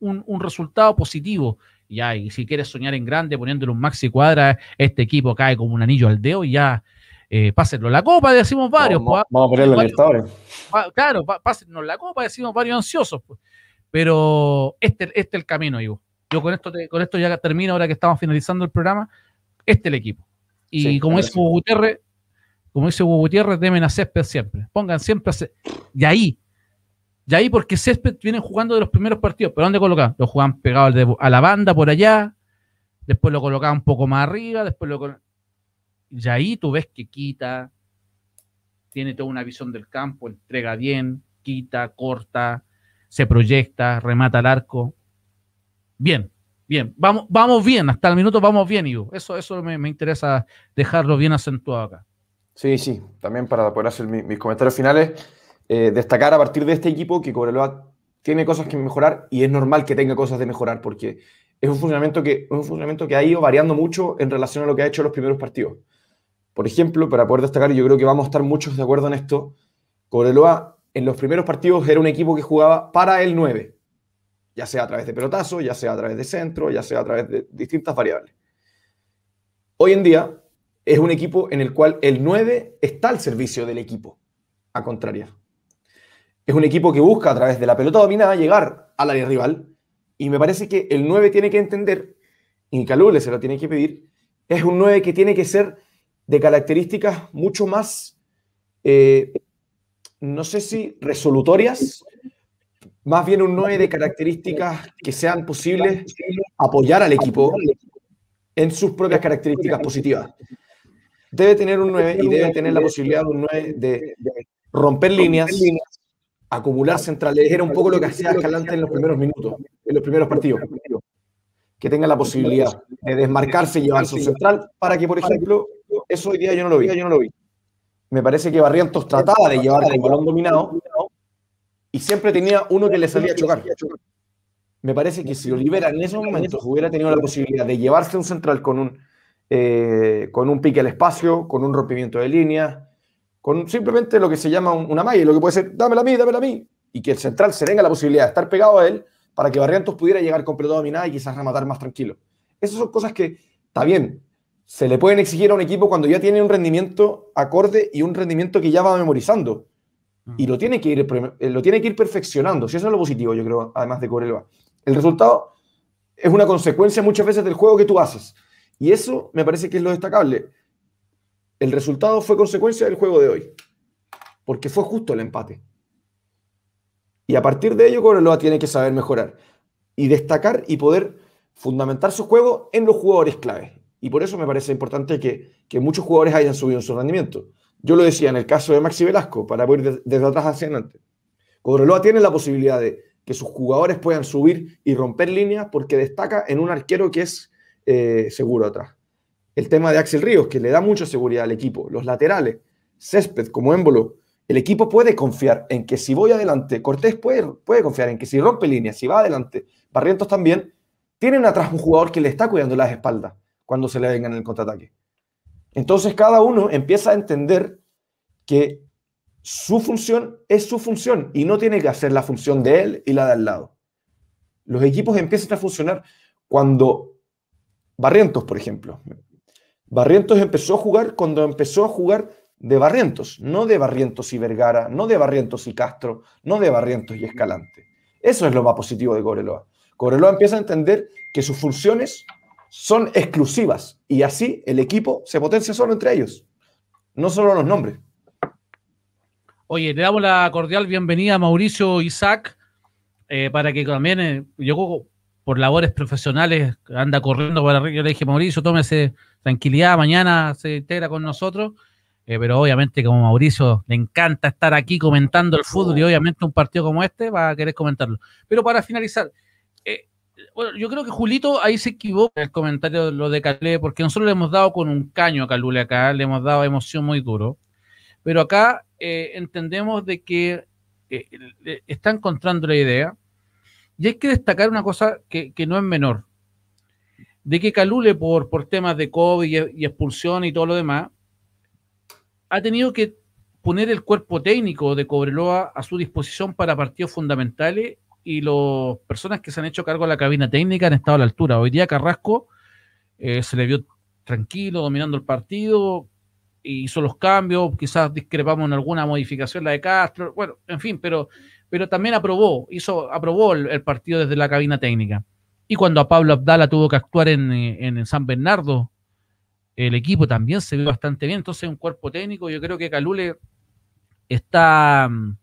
un, resultado positivo. Y y si quieres soñar en grande poniéndole un maxi cuadra, este equipo cae como un anillo al dedo y ya eh, pásenlo la copa, decimos varios. vamos, pues, a ponerlo Claro, pásennos la copa, decimos varios ansiosos. Pues. Pero este, este es el camino, Ivo. Yo con esto, con esto ya termino, ahora que estamos finalizando el programa. Este es el equipo. Y como dice Hugo como dice temen a césped siempre. Pongan siempre a césped. Y ahí, y ahí porque Césped vienen jugando de los primeros partidos, pero ¿dónde colocaba? Lo jugaban pegado a la banda por allá, después lo colocaban un poco más arriba, después lo Y ahí tú ves que quita, tiene toda una visión del campo, entrega bien, quita, corta, se proyecta, remata el arco. Bien, bien, vamos, vamos bien, hasta el minuto vamos bien, Ivo. Eso, eso me, interesa dejarlo bien acentuado acá. Sí, sí, también para poder hacer mis comentarios finales. Eh, destacar a partir de este equipo que Cobreloa tiene cosas que mejorar y es normal que tenga cosas de mejorar porque es un funcionamiento que, un funcionamiento que ha ido variando mucho en relación a lo que ha hecho en los primeros partidos. Por ejemplo, para poder destacar, y yo creo que vamos a estar muchos de acuerdo en esto, Cobreloa en los primeros partidos era un equipo que jugaba para el 9, ya sea a través de pelotazo, ya sea a través de centro, ya sea a través de distintas variables. Hoy en día es un equipo en el cual el 9 está al servicio del equipo, a contraria. Es un equipo que busca a través de la pelota dominada llegar al área rival. Y me parece que el 9 tiene que entender, y se lo tiene que pedir, es un 9 que tiene que ser de características mucho más, eh, no sé si resolutorias, más bien un 9 de características que sean posibles apoyar al equipo en sus propias características positivas. Debe tener un 9 y debe tener la posibilidad 9 de romper líneas, acumular centrales. Era un poco lo que hacía Escalante en los primeros minutos, en los primeros partidos. Que tenga la posibilidad de desmarcarse y llevar su central para que, por ejemplo, eso hoy día yo no lo vi. Yo no lo vi. Me parece que Barrientos trataba de llevar el balón dominado y siempre tenía uno que le salía a chocar. Me parece que si Olivera en esos momentos hubiera tenido la posibilidad de llevarse un central con un, eh, con un pique al espacio, con un rompimiento de líneas, con simplemente lo que se llama una malla, lo que puede ser, dámela a mí, dámela a mí, y que el central se tenga la posibilidad de estar pegado a él para que Barrientos pudiera llegar completado a dominar y quizás rematar más tranquilo. Esas son cosas que, está bien, se le pueden exigir a un equipo cuando ya tiene un rendimiento acorde y un rendimiento que ya va memorizando. Y lo tiene que ir, eh, lo tiene que ir perfeccionando. Si eso es lo positivo, yo creo, además de Corelva. El resultado es una consecuencia muchas veces del juego que tú haces. Y eso me parece que es lo destacable. El resultado fue consecuencia del juego de hoy, porque fue justo el empate. Y a partir de ello, Cobreloa tiene que saber mejorar y destacar y poder fundamentar su juego en los jugadores clave. Y por eso me parece importante que, muchos jugadores hayan subido en su rendimiento. Yo lo decía en el caso de Maxi Velasco, para ir desde atrás hacia adelante. Cobreloa tiene la posibilidad de que sus jugadores puedan subir y romper líneas porque destaca en un arquero que es eh, seguro atrás el tema de Axel Ríos, que le da mucha seguridad al equipo, los laterales, Césped como émbolo, el equipo puede confiar en que si voy adelante, Cortés puede, puede confiar en que si rompe líneas, si va adelante, Barrientos también, tienen atrás un jugador que le está cuidando las espaldas cuando se le vengan en el contraataque. Entonces cada uno empieza a entender que su función es su función y no tiene que hacer la función de él y la de al lado. Los equipos empiezan a funcionar cuando Barrientos, por ejemplo, Barrientos empezó a jugar cuando empezó a jugar de Barrientos, no de Barrientos y Vergara, no de Barrientos y Castro, no de Barrientos y Escalante. Eso es lo más positivo de Cobreloa. Cobreloa empieza a entender que sus funciones son exclusivas y así el equipo se potencia solo entre ellos, no solo los nombres. Oye, le damos la cordial bienvenida a Mauricio Isaac eh, para que también, eh, yo por labores profesionales anda corriendo para arriba. Yo le dije, Mauricio, tómese tranquilidad, mañana se integra con nosotros. Eh, pero obviamente, como Mauricio le encanta estar aquí comentando el oh. fútbol y obviamente un partido como este va a querer comentarlo. Pero para finalizar, eh, bueno, yo creo que Julito ahí se equivoca en el comentario de lo de Calé, porque nosotros le hemos dado con un caño a Calule acá, le hemos dado emoción muy duro. Pero acá eh, entendemos de que está encontrando la idea y hay que destacar una cosa que, no es menor, de que Calule por, por temas de COVID y, expulsión y todo lo demás, ha tenido que poner el cuerpo técnico de Cobreloa a su disposición para partidos fundamentales y las personas que se han hecho cargo de la cabina técnica han estado a la altura. Hoy día Carrasco eh, se le vio tranquilo, dominando el partido, hizo los cambios, quizás discrepamos en alguna modificación, la de Castro, bueno, en fin, pero pero también aprobó, hizo, aprobó el, partido desde la cabina técnica. Y cuando a Pablo Abdala tuvo que actuar en, eh, en San Bernardo, el equipo también se vio bastante bien. Entonces, un cuerpo técnico, yo creo que Calule está mm,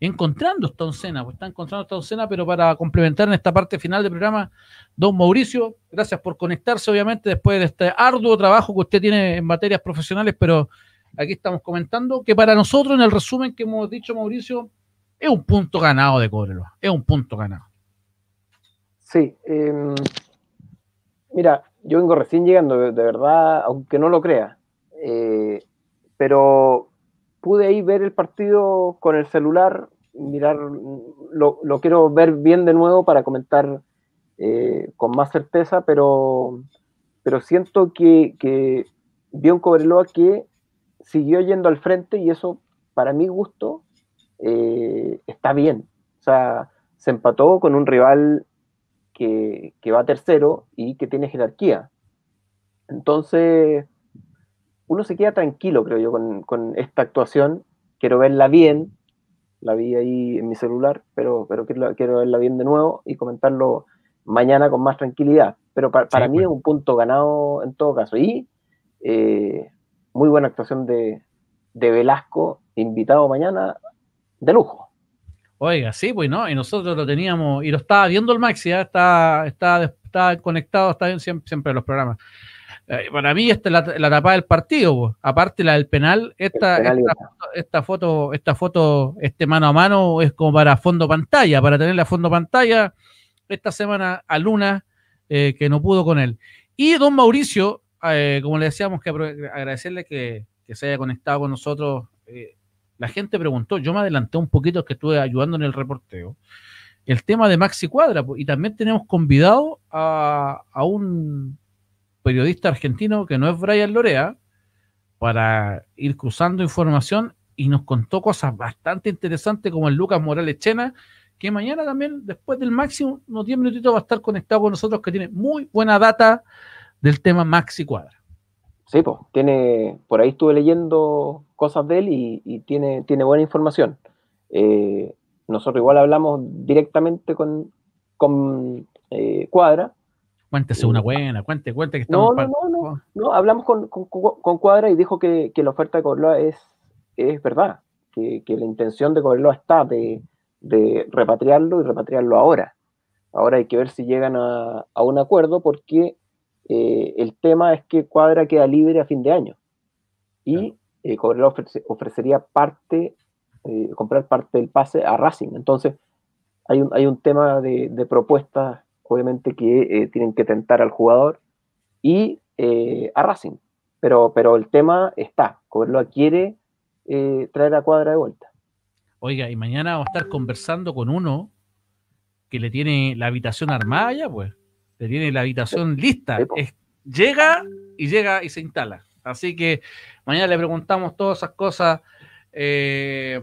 encontrando esta oncena, pues, está encontrando esta oncena, pero para complementar en esta parte final del programa, don Mauricio, gracias por conectarse, obviamente, después de este arduo trabajo que usted tiene en materias profesionales, pero aquí estamos comentando que para nosotros, en el resumen que hemos dicho, Mauricio, es un punto ganado de Cobreloa, es un punto ganado. Sí, em, mira, yo vengo recién llegando, de, verdad, aunque no lo crea, eh, pero pude ahí ver el partido con el celular, mirar, lo, quiero ver bien de nuevo para comentar eh, con más certeza, pero, pero siento que, que vi un Cobreloa que siguió yendo al frente y eso, para mi gusto, eh, está bien. O sea, se empató con un rival que, que, va tercero y que tiene jerarquía. Entonces, uno se queda tranquilo, creo yo, con, esta actuación. Quiero verla bien. La vi ahí en mi celular, pero, pero quiero, verla bien de nuevo y comentarlo mañana con más tranquilidad. Pero para, mí es pues. un punto ganado en todo caso. Y eh, muy buena actuación de, de Velasco, invitado mañana de lujo. Oiga, sí, pues no, y nosotros lo teníamos, y lo estaba viendo el Maxi, ¿eh? está, está, está, conectado, está bien siempre, los programas. Eh, para mí, esta es la, tapada del partido, pues. aparte la del penal, esta, esta, foto, esta foto, este mano a mano es como para fondo pantalla, para la fondo pantalla esta semana a Luna, eh, que no pudo con él. Y don Mauricio, eh, como le decíamos, que agradecerle que, que se haya conectado con nosotros eh, la gente preguntó, yo me adelanté un poquito que estuve ayudando en el reporteo, el tema de Maxi Cuadra, y también tenemos convidado a, un periodista argentino que no es Brian Lorea, para ir cruzando información y nos contó cosas bastante interesantes como el Lucas Morales Chena, que mañana también, después del máximo, unos 10 minutitos va a estar conectado con nosotros, que tiene muy buena data del tema Maxi Cuadra. Sí, pues, tiene, por ahí estuve leyendo cosas de él y, tiene, tiene buena información. Eh, nosotros igual hablamos directamente con, con eh, Cuadra. Cuéntese una buena, cuente, cuente que estamos... No, no, no, no, oh. no hablamos con, Cuadra y dijo que, la oferta de Cobreloa es, es verdad, que, la intención de Cobreloa está de, repatriarlo y repatriarlo ahora. Ahora hay que ver si llegan a, a un acuerdo porque eh, el tema es que Cuadra queda libre a fin de año y eh, Cobreloa ofrecería parte, eh, comprar parte del pase a Racing. Entonces, hay un, hay un tema de, propuestas, obviamente, que eh, tienen que tentar al jugador y a Racing. Pero, pero el tema está, Cobreloa quiere traer a Cuadra de vuelta. Oiga, y mañana va a estar conversando con uno que le tiene la habitación armada ya, pues te tiene la habitación lista. llega y llega y se instala. Así que mañana le preguntamos todas esas cosas eh,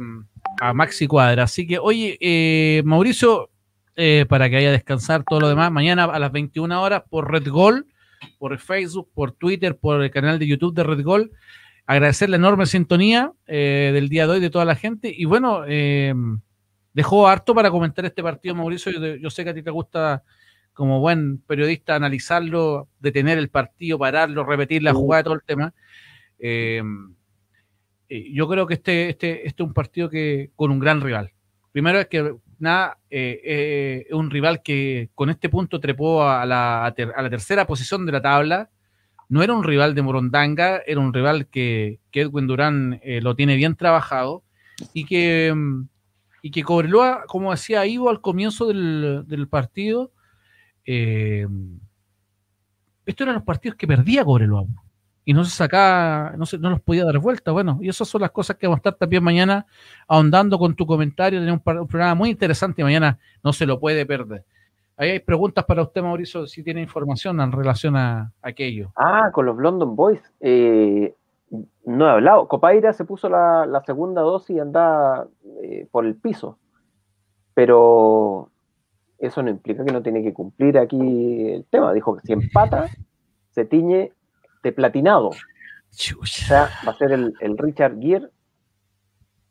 a Maxi Cuadra. Así que, oye, eh, Mauricio, eh, para que vaya a descansar todo lo demás, mañana a las 21 horas por Red Gol, por Facebook, por Twitter, por el canal de YouTube de Red Gol. Agradecer la enorme sintonía del día de hoy de toda la gente. Y bueno, dejó harto para comentar este partido, Mauricio. yo sé que a ti te gusta como buen periodista, analizarlo, detener el partido, pararlo, repetir la jugada, todo el tema. Eh, eh, yo creo que este, este, este es un partido que con un gran rival. Primero es que nada, eh, es un rival que con este punto trepó a la, tercera posición de la tabla. No era un rival de Morondanga, era un rival que, que Edwin Durán lo tiene bien trabajado y que, y que como decía Ivo al comienzo del partido, eh, estos eran los partidos que perdía Cobreloa y no se sacaba, no, no los podía dar vuelta. Bueno, y esas son las cosas que vamos a estar también mañana ahondando con tu comentario. Tenemos un, programa muy interesante y mañana, no se lo puede perder. Ahí hay preguntas para usted, Mauricio, si tiene información en relación a, aquello. Ah, con los London Boys. Eh, no he hablado. Copaira se puso la, segunda dosis y anda eh, por el piso. Pero eso no implica que no tiene que cumplir aquí el tema. Dijo que si empata, se tiñe de platinado. O sea, va a ser el, Richard Gere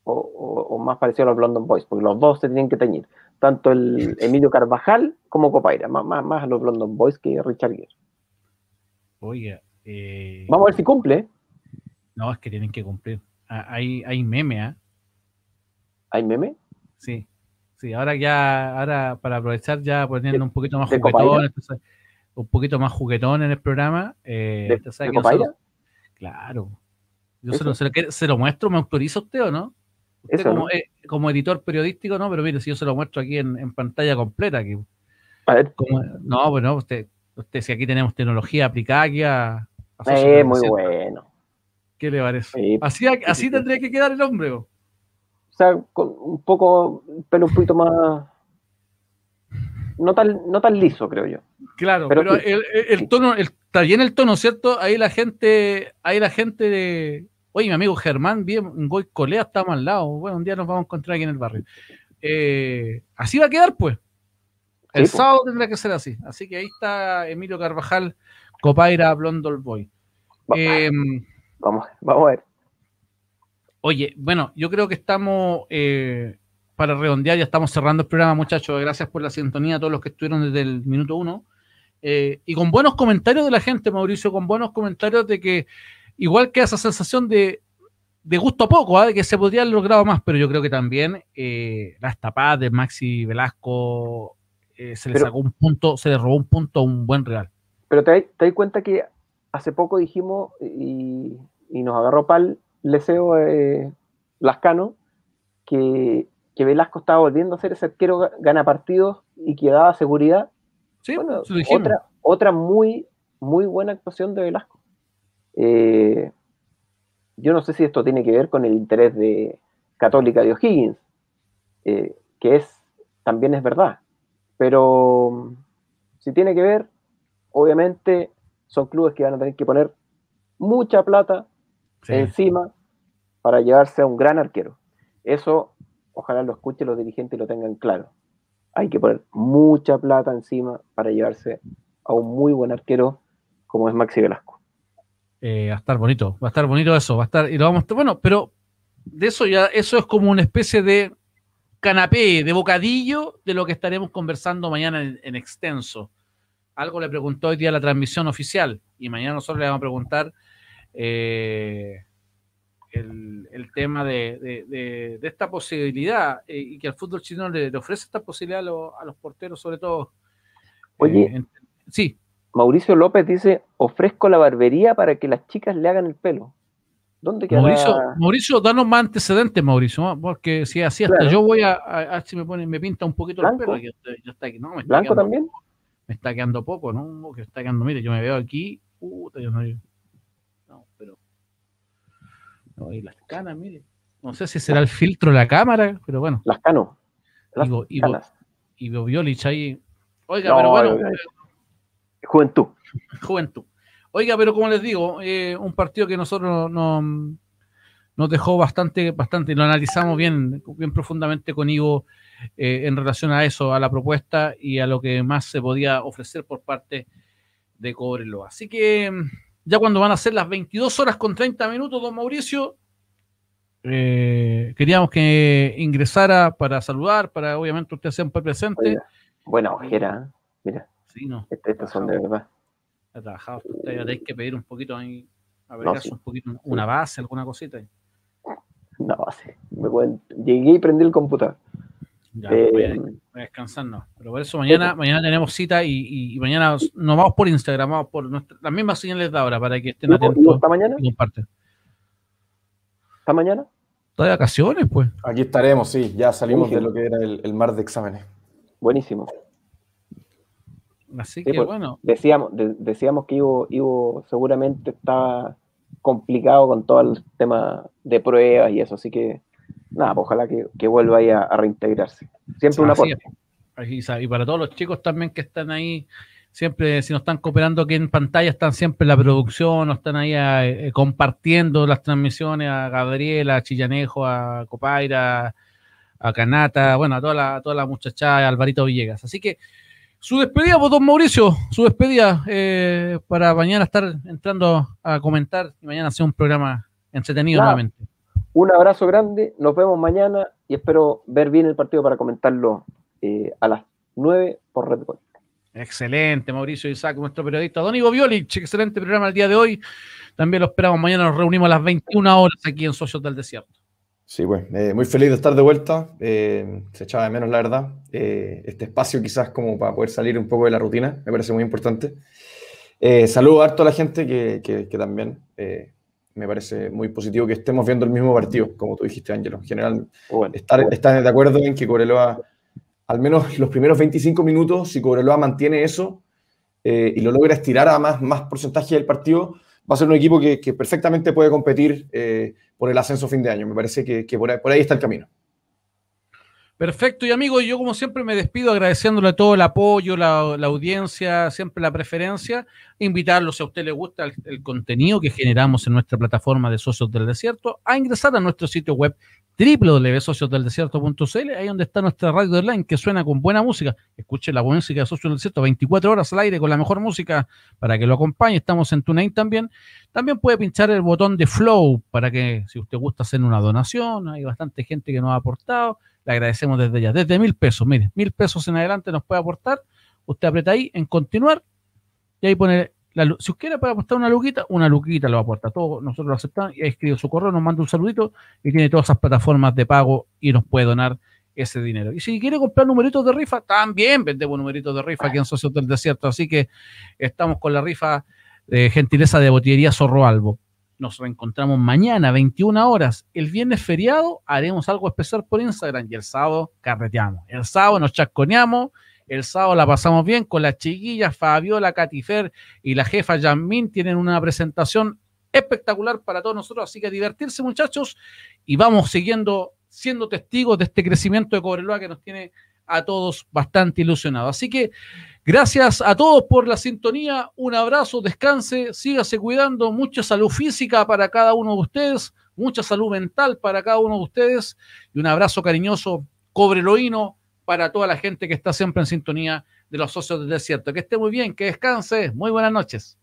o, más parecido a los London Boys, porque los dos se tienen que teñir. Tanto el Emilio Carvajal como Copaira, más, más, a los London Boys que Richard Gere. Oiga. Eh, Vamos a ver si cumple. No, es que tienen que cumplir. Ah, hay, hay meme, ¿ah? ¿Hay meme? Sí ahora ya, ahora para aprovechar ya poniendo un poquito más juguetón, un poquito más juguetón en el programa. Eh, ¿De, claro. Yo se lo, se, lo, muestro, me autoriza usted o no? Usted eh, como, editor periodístico, no, pero mire, si yo se lo muestro aquí en, pantalla completa. no, bueno, usted, usted, si aquí tenemos tecnología aplicada aquí eh, muy bueno. ¿Qué le parece? así, así tendría que quedar el hombre. ¿no? o sea, un poco, pelo un poquito más. No tan, no tan liso, creo yo. Claro, pero, el, tono, está bien el tono, ¿cierto? Ahí la gente, ahí la gente de. Oye, mi amigo Germán, bien, Goy Colea estamos al lado. Bueno, un día nos vamos a encontrar aquí en el barrio. Eh, así va a quedar, pues. El sábado tendrá que ser así. Así que ahí está Emilio Carvajal, Copaira, Blondol Boy. Em, vamos, vamos a ver. Oye, bueno, yo creo que estamos, eh, para redondear, ya estamos cerrando el programa, muchachos. Gracias por la sintonía a todos los que estuvieron desde el minuto uno. Eh, y con buenos comentarios de la gente, Mauricio, con buenos comentarios de que igual que esa sensación de, de gusto poco, ¿ah? de que se podría haber logrado más, pero yo creo que también eh, las tapadas de Maxi Velasco se le sacó un punto, se le robó un punto a un buen real. Pero te, doy cuenta que hace poco dijimos y nos agarró pal Leseo eh, Lascano, que, Velasco estaba volviendo a ser ese arquero gana partidos y que daba seguridad. Sí, otra, otra muy, muy buena actuación de Velasco. Eh, yo no sé si esto tiene que ver con el interés de Católica de O'Higgins, eh, que es también es verdad, pero si tiene que ver, obviamente son clubes que van a tener que poner mucha plata encima para llevarse a un gran arquero. Eso, ojalá lo escuchen los dirigentes y lo tengan claro. Hay que poner mucha plata encima para llevarse a un muy buen arquero como es Maxi Velasco. Eh, va a estar bonito, va a estar bonito eso, va a estar, y lo vamos, bueno, pero de eso ya, eso es como una especie de canapé, de bocadillo de lo que estaremos conversando mañana en, en extenso. Algo le preguntó hoy día la transmisión oficial y mañana nosotros le vamos a preguntar eh, el, tema de, esta posibilidad eh, y que al fútbol chino le, ofrece esta posibilidad a, los porteros, sobre todo. Oye, eh, sí. Mauricio López dice: ofrezco la barbería para que las chicas le hagan el pelo. Mauricio, Mauricio, danos más antecedentes, Mauricio, ¿ah? porque si así hasta yo voy a, a, si me pinta un poquito el pelo. ¿Blanco también? Me está quedando poco, ¿no? Que está quedando, mire, yo me veo aquí, puta, yo no. No, las canas, mire. No sé si será el filtro de la cámara, pero bueno. Las cano. Las y, canas. Ivo, ahí. Oiga, pero bueno. Juventud. Juventud. Oiga, pero como les digo, eh, un partido que nosotros nos dejó bastante, bastante, lo analizamos bien, bien profundamente con Ivo eh, en relación a eso, a la propuesta y a lo que más se podía ofrecer por parte de Cobreloa. Así que ya cuando van a ser las 22 horas con 30 minutos, don Mauricio, eh, queríamos que ingresara para saludar, para obviamente usted siempre presente. buena ojera, mira. Sí, no. Estas son de verdad. Ha trabajado, tenéis que pedir un poquito ahí, un poquito, una base, alguna cosita. Una No, Llegué y prendí el computador. Ya, eh, voy, a, descansarnos. Pero por eso mañana, mañana tenemos cita y, mañana nos vamos por Instagram, vamos por las mismas señales de ahora para que estén atentos. esta mañana? Y comparten. mañana? todas de vacaciones, pues. Aquí estaremos, sí. Ya salimos de lo que era el, mar de exámenes. Buenísimo. Así que pues, bueno. Decíamos, decíamos que Ivo, Ivo seguramente estaba complicado con todo el tema de pruebas y eso, así que nada, pues, ojalá que, vuelva ahí a, reintegrarse. Siempre una aporte. Y para todos los chicos también que están ahí, siempre, si nos están cooperando aquí en pantalla, están siempre en la producción, nos están ahí eh, eh, compartiendo las transmisiones a Gabriela, a Chillanejo, a Copaira, a Canata, bueno, a toda la, toda la muchachada, a Alvarito Villegas. Así que su despedida, pues, don Mauricio, su despedida eh, para mañana estar entrando a comentar y mañana hacer un programa entretenido nuevamente. Un abrazo grande, nos vemos mañana y espero ver bien el partido para comentarlo eh, a las 9 por Red Bull. Excelente, Mauricio Isaac, nuestro periodista. Don Ivo Violich, excelente programa el día de hoy. También lo esperamos mañana, nos reunimos a las 21 horas aquí en Socios del Desierto. Sí, pues, eh, muy feliz de estar de vuelta. Eh, se echaba de menos, la verdad. este espacio quizás como para poder salir un poco de la rutina, me parece muy importante. saludo harto a la gente que también me parece muy positivo que estemos viendo el mismo partido, como tú dijiste, Ángelo. En general, bueno, de acuerdo en que Cobreloa, al menos los primeros 25 minutos, si Cobreloa mantiene eso eh, y lo logra estirar a más, más porcentaje del partido, va a ser un equipo que, perfectamente puede competir eh, por el ascenso fin de año. Me parece que, por ahí está el camino. Perfecto, y amigos, yo como siempre me despido agradeciéndole todo el apoyo, la, audiencia, siempre la preferencia, invitarlos, si a usted le gusta el, contenido que generamos en nuestra plataforma de Socios del Desierto, a ingresar a nuestro sitio web www.sociosdeldesierto.cl, ahí donde está nuestra radio online que suena con buena música. Escuche la música de Socios del Desierto 24 horas al aire con la mejor música para que lo acompañe. Estamos en TuneIn también. También puede pinchar el botón de Flow para que, si usted gusta hacer una donación, hay bastante gente que nos ha aportado le agradecemos desde ya. Desde mil pesos, mire, mil pesos en adelante nos puede aportar. Usted aprieta ahí en continuar y ahí pone la, si usted quiere para aportar una luquita, una luquita lo aporta. todos nosotros lo aceptamos y ha escrito su correo, nos manda un saludito y tiene todas esas plataformas de pago y nos puede donar ese dinero. Y si quiere comprar numeritos de rifa, también vendemos numeritos de rifa aquí en Socios del Desierto. Así que estamos con la rifa de gentileza de botillería Zorro Albo. Nos reencontramos mañana, 21 horas. El viernes feriado haremos algo especial por Instagram y el sábado carreteamos. El sábado nos chasconeamos. El sábado la pasamos bien con las chiquillas Fabiola, Catifer y la jefa Yamín Tienen una presentación espectacular para todos nosotros. Así que divertirse, muchachos. Y vamos siguiendo siendo testigos de este crecimiento de Cobreloa que nos tiene a todos bastante ilusionado. Así que gracias a todos por la sintonía, un abrazo, descanse, sígase cuidando, mucha salud física para cada uno de ustedes, mucha salud mental para cada uno de ustedes y un abrazo cariñoso, cobreloíno para toda la gente que está siempre en sintonía de los socios del desierto. Que esté muy bien, que descanse, muy buenas noches.